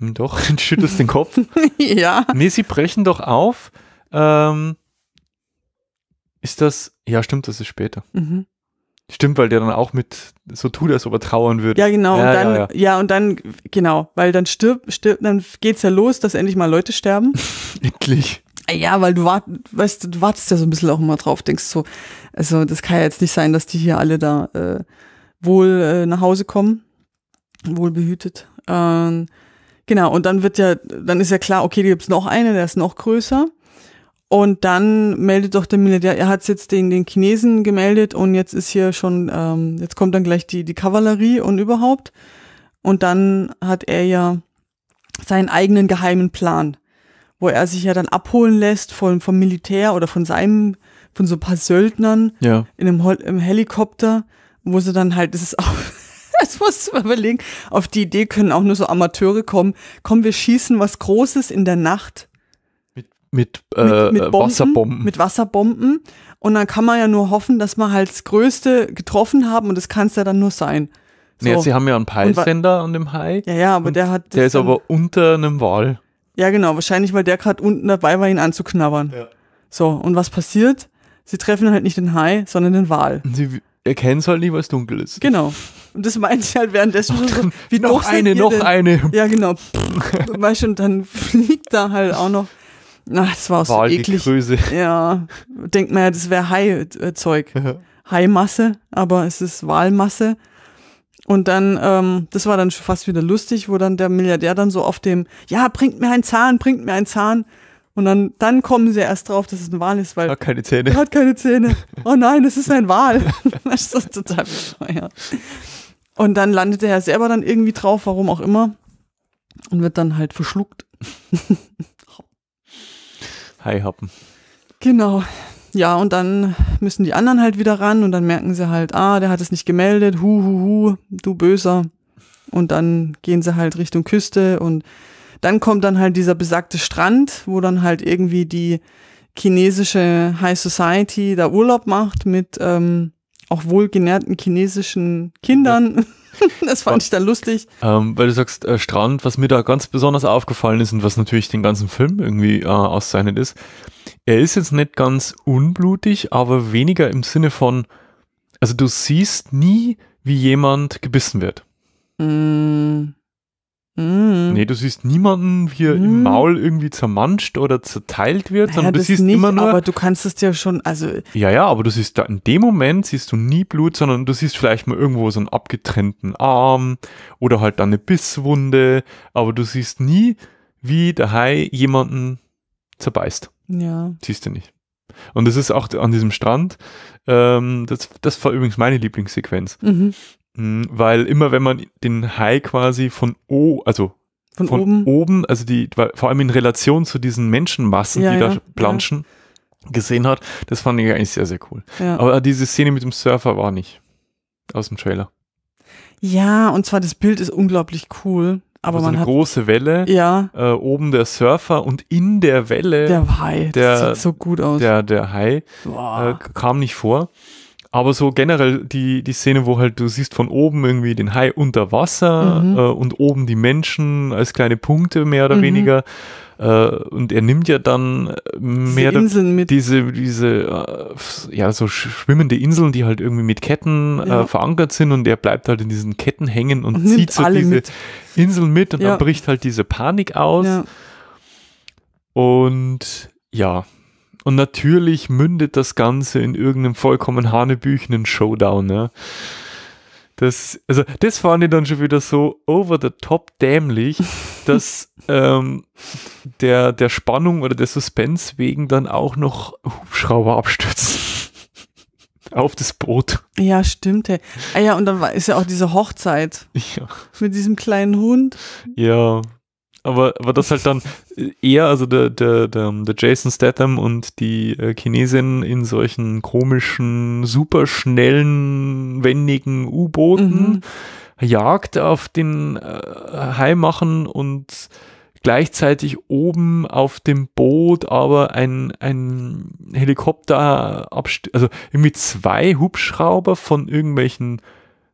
Hm, doch, schüttelst den Kopf. ja. Nee, sie brechen doch auf. Ähm, ist das. Ja, stimmt, das ist später. Mhm. Stimmt, weil der dann auch mit so tut, als ob er trauern würde. Ja, genau. Ja, und dann, ja, ja. ja und dann, genau, weil dann stirbt, stirb, dann geht's ja los, dass endlich mal Leute sterben. endlich. Ja, weil du wart, weißt, du wartest ja so ein bisschen auch immer drauf, denkst so, also das kann ja jetzt nicht sein, dass die hier alle da äh, wohl äh, nach Hause kommen, wohl behütet. Ähm, Genau, und dann wird ja, dann ist ja klar, okay, da gibt's noch eine, der ist noch größer. Und dann meldet doch der Militär, er hat's jetzt den, den Chinesen gemeldet und jetzt ist hier schon, ähm, jetzt kommt dann gleich die, die Kavallerie und überhaupt. Und dann hat er ja seinen eigenen geheimen Plan, wo er sich ja dann abholen lässt vom, vom Militär oder von seinem, von so ein paar Söldnern ja. in einem, Hol im Helikopter, wo sie dann halt, das ist auch jetzt musst du mal überlegen, auf die Idee können auch nur so Amateure kommen. Komm, wir schießen was Großes in der Nacht. Mit, mit, äh, mit, mit Bomben, Wasserbomben. Mit Wasserbomben. Und dann kann man ja nur hoffen, dass wir halt das Größte getroffen haben und das kann es ja dann nur sein. So. Nee, sie haben ja einen Peilsender an dem Hai. Ja, ja, aber der hat. Der ist aber unter einem Wal. Ja, genau, wahrscheinlich, weil der gerade unten dabei war, ihn anzuknabbern. Ja. So, und was passiert? Sie treffen halt nicht den Hai, sondern den Wal. Sie er kennt halt nicht, weil dunkel ist. Genau. Und das meinte ich halt währenddessen schon so, wie noch eine, noch denn? eine. Ja, genau. weißt du, und dann fliegt da halt auch noch. Ach, das war auch so eklig. Größe. Ja, denkt man ja, das wäre Hai-Zeug. Äh, ja. Hai-Masse, aber es ist Walmasse. Und dann, ähm, das war dann schon fast wieder lustig, wo dann der Milliardär dann so auf dem, ja, bringt mir einen Zahn, bringt mir einen Zahn. Und dann, dann kommen sie erst drauf, dass es ein Wal ist, weil. Hat keine Zähne. hat keine Zähne. Oh nein, es ist ein Wal. das ist total bescheuert. Und dann landet der Herr selber dann irgendwie drauf, warum auch immer. Und wird dann halt verschluckt. Hi Hoppen. Genau. Ja, und dann müssen die anderen halt wieder ran und dann merken sie halt, ah, der hat es nicht gemeldet, hu, hu, hu, du Böser. Und dann gehen sie halt Richtung Küste und dann kommt dann halt dieser besagte Strand, wo dann halt irgendwie die chinesische High Society da Urlaub macht mit ähm, auch wohlgenährten chinesischen Kindern. das fand ich dann lustig. Ähm, weil du sagst äh, Strand, was mir da ganz besonders aufgefallen ist und was natürlich den ganzen Film irgendwie äh, auszeichnet ist. Er ist jetzt nicht ganz unblutig, aber weniger im Sinne von, also du siehst nie, wie jemand gebissen wird. Mm. Mm. Nee, du siehst niemanden, wie er mm. im mhm. Maul irgendwie zermanscht oder zerteilt wird, naja, sondern du siehst nicht, immer nur. Aber du kannst es dir schon, also. Ja, ja, aber du siehst da in dem Moment siehst du nie Blut, sondern du siehst vielleicht mal irgendwo so einen abgetrennten Arm oder halt eine Bisswunde, aber du siehst nie, wie der Hai jemanden zerbeißt. Ja. Siehst du nicht. Und das ist auch an diesem Strand, ähm, das, das war übrigens meine Lieblingssequenz. Mhm. Mhm, weil immer wenn man den Hai quasi von O, also von, von oben. oben. also die, vor allem in Relation zu diesen Menschenmassen, ja, die ja, da genau. planschen, ja. gesehen hat, das fand ich eigentlich sehr, sehr cool. Aber diese Szene mit dem Surfer war nicht aus dem Trailer. Ja, und zwar das Bild ist unglaublich cool. Aber also man eine hat, große Welle, ja. Äh, oben der Surfer und in der Welle der Hai, der, das sieht so gut aus. Der, der Hai äh, kam nicht vor. Aber so generell die, die Szene, wo halt du siehst von oben irgendwie den Hai unter Wasser mhm. äh, und oben die Menschen als kleine Punkte mehr oder mhm. weniger. Äh, und er nimmt ja dann äh, mehr diese, da, diese, diese äh, ja, so schwimmende Inseln, die halt irgendwie mit Ketten äh, ja. verankert sind und er bleibt halt in diesen Ketten hängen und, und zieht so diese mit. Inseln mit und ja. dann bricht halt diese Panik aus. Ja. Und ja, und natürlich mündet das Ganze in irgendeinem vollkommen hanebüchenen Showdown. Ja. Das, also, das fand ich dann schon wieder so over the top dämlich, dass ähm, der, der Spannung oder der Suspense wegen dann auch noch Hubschrauber abstürzen. Auf das Boot. Ja, stimmt. Ah ja, und dann ist ja auch diese Hochzeit. Ja. Mit diesem kleinen Hund. Ja aber, aber das halt dann eher, also der, der, der, der Jason Statham und die äh, Chinesin in solchen komischen, superschnellen, wendigen U-Booten mhm. Jagd auf den äh, Hai machen und gleichzeitig oben auf dem Boot aber ein, ein Helikopter abstürzt, also irgendwie zwei Hubschrauber von irgendwelchen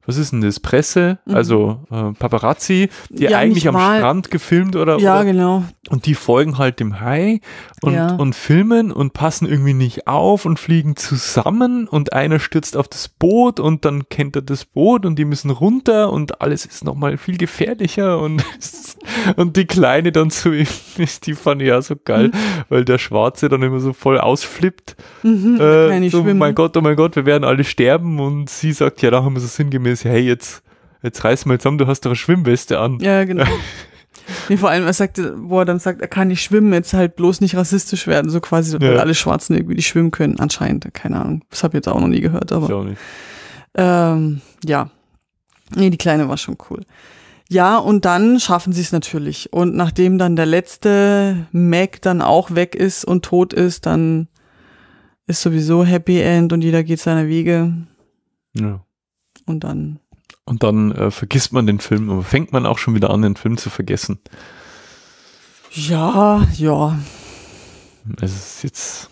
was ist denn das, Presse, mhm. also äh, Paparazzi, die ja, eigentlich am Strand gefilmt oder. Ja, oder, genau. Und die folgen halt dem Hai und, ja. und filmen und passen irgendwie nicht auf und fliegen zusammen und einer stürzt auf das Boot und dann kennt er das Boot und die müssen runter und alles ist nochmal viel gefährlicher und Und die Kleine dann zu ihm ist, die fand ich auch so geil, mhm. weil der Schwarze dann immer so voll ausflippt. Mhm, äh, so, schwimmen. mein Gott, oh mein Gott, wir werden alle sterben. Und sie sagt ja, da haben wir so sinngemäß, hey, jetzt, jetzt reiß mal zusammen, du hast doch eine Schwimmweste an. Ja, genau. Nee, vor allem, er sagte, wo er dann sagt, er kann nicht schwimmen, jetzt halt bloß nicht rassistisch werden, so quasi, weil ja. alle Schwarzen irgendwie nicht schwimmen können, anscheinend. Keine Ahnung. Das habe ich jetzt auch noch nie gehört, aber. Ich auch nicht. Ähm, ja. Nee, die Kleine war schon cool. Ja, und dann schaffen sie es natürlich. Und nachdem dann der letzte Mac dann auch weg ist und tot ist, dann ist sowieso Happy End und jeder geht seine Wege. Ja. Und dann. Und dann äh, vergisst man den Film, aber fängt man auch schon wieder an, den Film zu vergessen. Ja, ja. Es ist jetzt.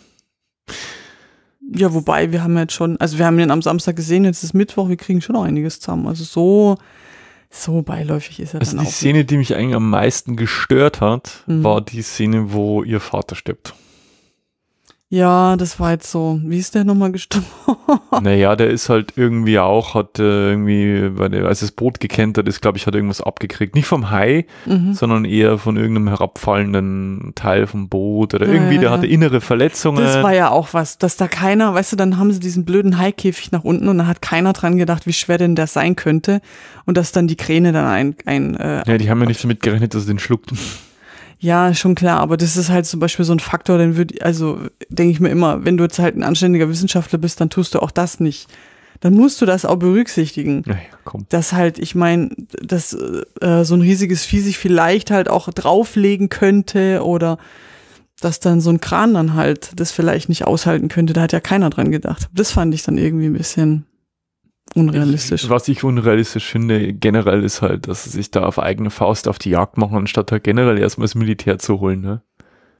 Ja, wobei, wir haben jetzt schon, also wir haben den am Samstag gesehen, jetzt ist Mittwoch, wir kriegen schon noch einiges zusammen. Also so so beiläufig ist er also dann auch. Die Szene, nicht. die mich eigentlich am meisten gestört hat, mhm. war die Szene, wo ihr Vater stirbt. Ja, das war jetzt so. Wie ist der nochmal gestorben? naja, der ist halt irgendwie auch, hat äh, irgendwie, als das Boot gekentert ist, glaube ich, hat irgendwas abgekriegt. Nicht vom Hai, mhm. sondern eher von irgendeinem herabfallenden Teil vom Boot oder ja, irgendwie, der ja, hatte innere Verletzungen. Das war ja auch was, dass da keiner, weißt du, dann haben sie diesen blöden Haikäfig nach unten und da hat keiner dran gedacht, wie schwer denn das sein könnte und dass dann die Kräne dann ein. ein äh, ja, die haben ja nicht damit gerechnet, dass sie den schluckt. Ja, schon klar, aber das ist halt zum Beispiel so ein Faktor, den würde, also denke ich mir immer, wenn du jetzt halt ein anständiger Wissenschaftler bist, dann tust du auch das nicht. Dann musst du das auch berücksichtigen. Naja, komm. Dass halt, ich meine, dass äh, so ein riesiges Vieh sich vielleicht halt auch drauflegen könnte oder dass dann so ein Kran dann halt das vielleicht nicht aushalten könnte. Da hat ja keiner dran gedacht. Das fand ich dann irgendwie ein bisschen unrealistisch. Ich, was ich unrealistisch finde generell ist halt, dass sie sich da auf eigene Faust auf die Jagd machen, anstatt da halt generell erstmal das Militär zu holen. Ne?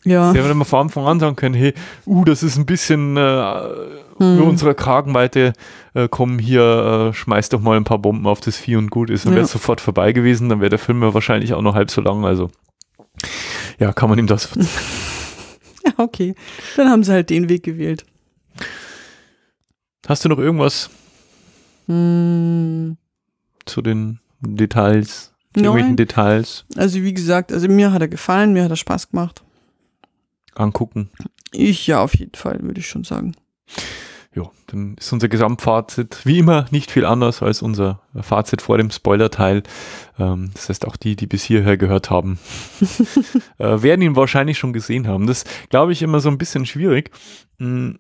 Ja. Sie hätten von Anfang an sagen können, hey, uh, das ist ein bisschen äh, hm. unserer Kragenweite, äh, komm hier, äh, schmeiß doch mal ein paar Bomben auf das Vieh und gut ist. Dann ja. wäre es sofort vorbei gewesen, dann wäre der Film ja wahrscheinlich auch noch halb so lang. Also ja, kann man ihm das Ja, okay. Dann haben sie halt den Weg gewählt. Hast du noch irgendwas hm. Zu den Details, zu Details. Also wie gesagt, also mir hat er gefallen, mir hat er Spaß gemacht. Angucken. Ich ja, auf jeden Fall, würde ich schon sagen. Ja, dann ist unser Gesamtfazit wie immer nicht viel anders als unser Fazit vor dem Spoiler-Teil. Ähm, das heißt, auch die, die bis hierher gehört haben, äh, werden ihn wahrscheinlich schon gesehen haben. Das glaube ich immer so ein bisschen schwierig. Hm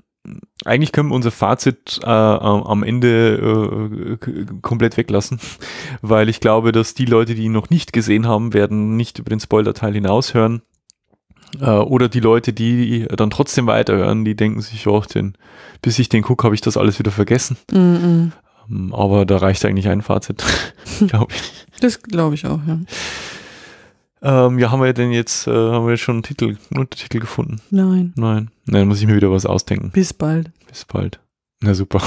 eigentlich können wir unser Fazit äh, am Ende äh, komplett weglassen, weil ich glaube, dass die Leute, die ihn noch nicht gesehen haben, werden nicht über den Spoiler-Teil hinaushören. Äh, oder die Leute, die dann trotzdem weiterhören, die denken sich, oh, den, bis ich den gucke, habe ich das alles wieder vergessen. Mm -mm. Aber da reicht eigentlich ein Fazit, glaube ich. Das glaube ich auch, ja. Ähm, ja, haben wir denn jetzt, äh, haben wir jetzt schon einen Titel, einen Untertitel gefunden? Nein. Nein. Nein, muss ich mir wieder was ausdenken. Bis bald. Bis bald. Na super.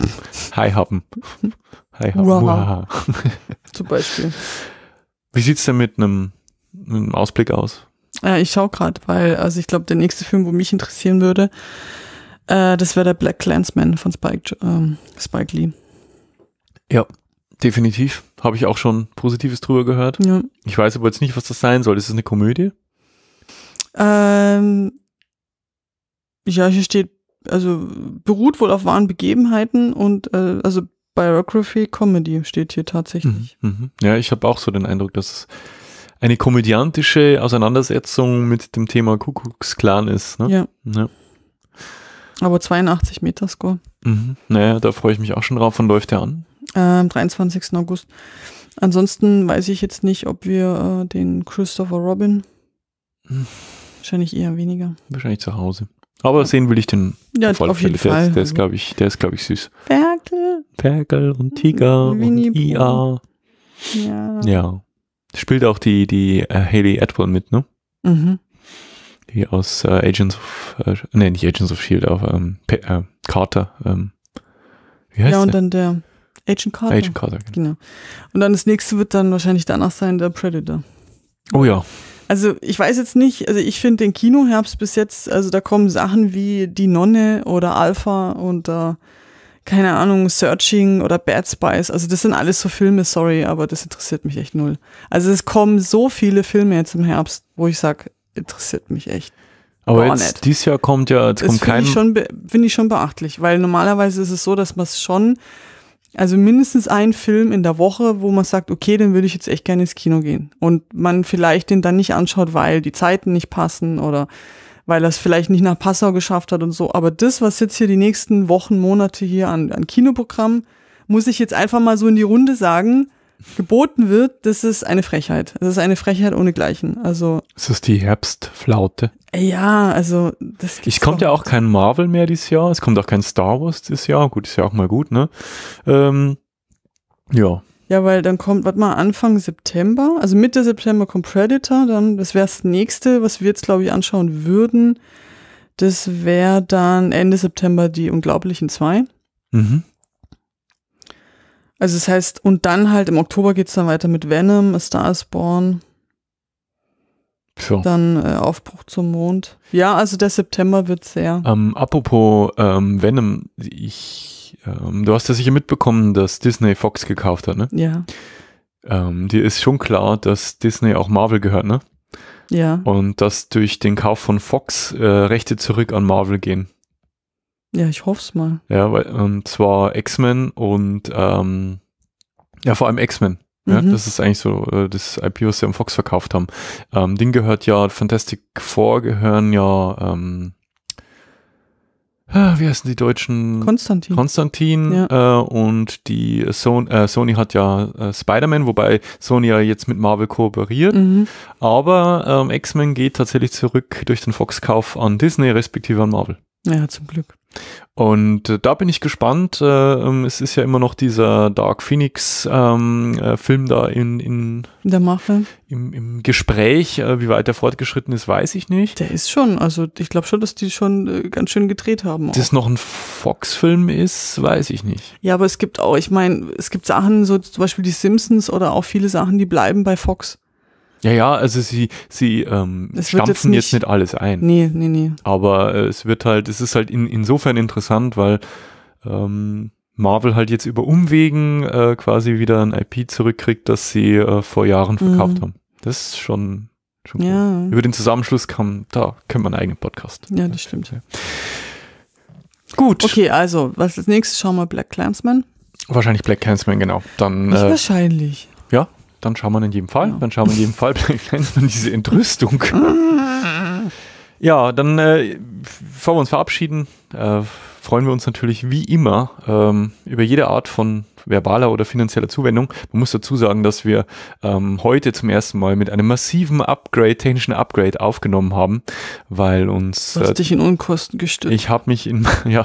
Hi Happen. Hi Happen. Zum Beispiel. Wie sieht's denn mit einem, einem Ausblick aus? Ja, äh, ich schaue gerade, weil, also ich glaube, der nächste Film, wo mich interessieren würde, äh, das wäre der Black Clansman von Spike, ähm, Spike Lee. Ja, Definitiv. Habe ich auch schon Positives drüber gehört. Ja. Ich weiß aber jetzt nicht, was das sein soll. Ist es eine Komödie? Ähm, ja, hier steht, also beruht wohl auf wahren Begebenheiten und äh, also Biography Comedy steht hier tatsächlich. Mhm, mh. Ja, ich habe auch so den Eindruck, dass es eine komödiantische Auseinandersetzung mit dem Thema Kuckucksklan ist. Ne? Ja. ja. Aber 82 Meter Score. Mhm. Naja, da freue ich mich auch schon drauf. Wann läuft der an? Äh, 23. August. Ansonsten weiß ich jetzt nicht, ob wir äh, den Christopher Robin. Hm. Wahrscheinlich eher weniger. Wahrscheinlich zu Hause. Aber sehen will ich den ja, auf, jeden Fall. Der, Fall. Ist, der ist, glaube ich, der ist, glaube ich, süß. Ferkel. Ferkel und Tiger Winnie und Ia. Ja. Ja. Spielt auch die, die uh, Haley Atwell mit, ne? Mhm. Die aus uh, Agents of, äh, uh, nee, nicht Agents of Shield, auf ähm, um, äh, Carter. um, ähm, wie heißt ja, und der? dann der Agent Carter. Agent Carter, genau. genau. Und dann das nächste wird dann wahrscheinlich danach sein der Predator. Oh ja. Also ich weiß jetzt nicht, also ich finde den Kinoherbst bis jetzt, also da kommen Sachen wie Die Nonne oder Alpha und äh, keine Ahnung, Searching oder Bad Spice. Also das sind alles so Filme, sorry, aber das interessiert mich echt null. Also es kommen so viele Filme jetzt im Herbst, wo ich sage, interessiert mich echt. Aber jetzt, nicht. dieses Jahr kommt ja, jetzt das kommt kein. Finde ich schon beachtlich, weil normalerweise ist es so, dass man es schon also mindestens ein Film in der Woche, wo man sagt, okay, den würde ich jetzt echt gerne ins Kino gehen. Und man vielleicht den dann nicht anschaut, weil die Zeiten nicht passen oder weil er es vielleicht nicht nach Passau geschafft hat und so. Aber das, was jetzt hier die nächsten Wochen, Monate hier an, an Kinoprogramm, muss ich jetzt einfach mal so in die Runde sagen, geboten wird, das ist eine Frechheit. Das ist eine Frechheit ohnegleichen. Also. Ist das die Herbstflaute? Ja, also das Es kommt ja auch kein Marvel mehr dieses Jahr, es kommt auch kein Star Wars dieses Jahr. Gut, ist ja auch mal gut, ne? Ähm, ja. Ja, weil dann kommt, warte mal, Anfang September, also Mitte September kommt Predator, dann, das wäre das nächste, was wir jetzt, glaube ich, anschauen würden. Das wäre dann Ende September die Unglaublichen 2. Mhm. Also das heißt, und dann halt im Oktober geht es dann weiter mit Venom, A Star is Born. Sure. Dann äh, Aufbruch zum Mond. Ja, also der September wird sehr. Ähm, apropos ähm, Venom, ich, ähm, du hast ja sicher mitbekommen, dass Disney Fox gekauft hat, ne? Ja. Ähm, dir ist schon klar, dass Disney auch Marvel gehört, ne? Ja. Und dass durch den Kauf von Fox äh, Rechte zurück an Marvel gehen. Ja, ich hoffe es mal. Ja, weil, und ähm, zwar X-Men und ähm, ja, vor allem X-Men. Mhm. das ist eigentlich so äh, das IP, was sie am Fox verkauft haben. Ähm, Ding gehört ja, Fantastic Four gehören ja, ähm, ah, wie heißen die Deutschen? Konstantin. Konstantin ja. äh, und die Son äh, Sony hat ja äh, Spider-Man, wobei Sony ja jetzt mit Marvel kooperiert. Mhm. Aber ähm, X-Men geht tatsächlich zurück durch den Fox-Kauf an Disney, respektive an Marvel. Ja, zum Glück. Und äh, da bin ich gespannt. Äh, ähm, es ist ja immer noch dieser Dark Phoenix-Film ähm, äh, da in, in der Mache. Im, im Gespräch. Äh, wie weit er fortgeschritten ist, weiß ich nicht. Der ist schon, also ich glaube schon, dass die schon äh, ganz schön gedreht haben. Auch. Dass noch ein Fox-Film ist, weiß ich nicht. Ja, aber es gibt auch, ich meine, es gibt Sachen, so zum Beispiel die Simpsons oder auch viele Sachen, die bleiben bei Fox. Ja, ja, also sie, sie ähm, stampfen jetzt nicht, jetzt nicht, alles ein. Nee, nee, nee. Aber äh, es wird halt, es ist halt in, insofern interessant, weil ähm, Marvel halt jetzt über Umwegen äh, quasi wieder ein IP zurückkriegt, das sie äh, vor Jahren mhm. verkauft mhm. haben. Das ist schon, schon cool. Über den Zusammenschluss kam, da können wir einen eigenen Podcast. Ja, das stimmt. Ja. Gut. Okay, also, was ist das nächste? Schauen wir Black Clansman. Wahrscheinlich Black Clansman, genau. Dann, äh, wahrscheinlich. Ja, dann schauen wir in jedem Fall, ja. dann schauen wir in jedem Fall Black Clansman diese Entrüstung. ja, dann äh, bevor wir uns verabschieden, äh, freuen wir uns natürlich wie immer ähm, über jede Art von verbaler oder finanzieller Zuwendung. Man muss dazu sagen, dass wir ähm, heute zum ersten Mal mit einem massiven Upgrade, technischen Upgrade aufgenommen haben, weil uns... Du hast äh, dich in Unkosten gestürzt. Ich habe mich in... Ja,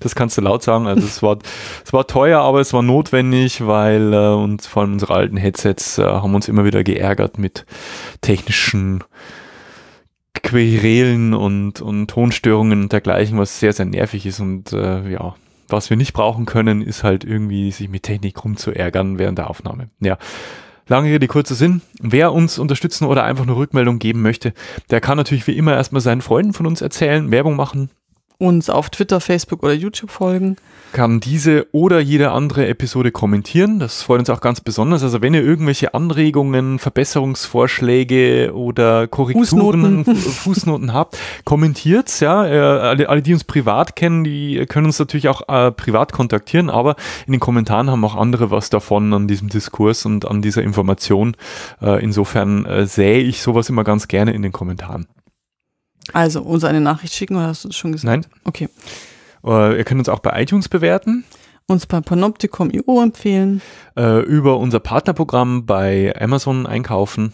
das kannst du laut sagen. Also es war, es war teuer, aber es war notwendig, weil äh, uns vor allem unsere alten Headsets äh, haben uns immer wieder geärgert mit technischen... Querelen und, und Tonstörungen und dergleichen, was sehr, sehr nervig ist und äh, ja, was wir nicht brauchen können, ist halt irgendwie sich mit Technik rumzuärgern während der Aufnahme. Ja. Lange Rede, kurzer Sinn. Wer uns unterstützen oder einfach eine Rückmeldung geben möchte, der kann natürlich wie immer erstmal seinen Freunden von uns erzählen, Werbung machen, uns auf Twitter, Facebook oder YouTube folgen. Kann diese oder jede andere Episode kommentieren. Das freut uns auch ganz besonders. Also wenn ihr irgendwelche Anregungen, Verbesserungsvorschläge oder Korrekturen, Fußnoten, Fußnoten habt, kommentiert. Ja, äh, alle, alle, die uns privat kennen, die können uns natürlich auch äh, privat kontaktieren. Aber in den Kommentaren haben auch andere was davon an diesem Diskurs und an dieser Information. Äh, insofern äh, sähe ich sowas immer ganz gerne in den Kommentaren. Also uns eine Nachricht schicken oder hast du das schon gesagt? Nein. Okay. Uh, ihr könnt uns auch bei iTunes bewerten. Uns bei Panoptikum.io empfehlen. Uh, über unser Partnerprogramm bei Amazon einkaufen.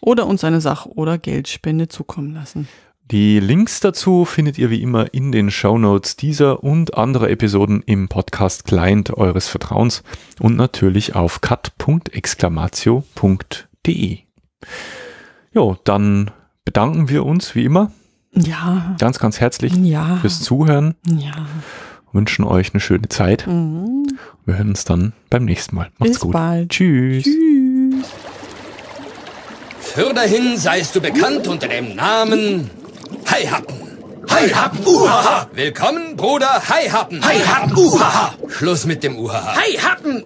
Oder uns eine Sach- oder Geldspende zukommen lassen. Die Links dazu findet ihr wie immer in den Show Notes dieser und anderer Episoden im Podcast Client eures Vertrauens und natürlich auf cut.exclamatio.de. Jo, dann bedanken wir uns wie immer ja. Ganz, ganz herzlich ja. fürs Zuhören. Ja. Wünschen euch eine schöne Zeit. Mhm. Wir hören uns dann beim nächsten Mal. Macht's Bis gut. Bald. Tschüss. Tschüss. Fürderhin seist du bekannt unter dem Namen Heihappen. Heihappen, uhaha. Willkommen, Bruder Heihappen. Heihappen, uhaha. Schluss mit dem uhaha. Heihappen.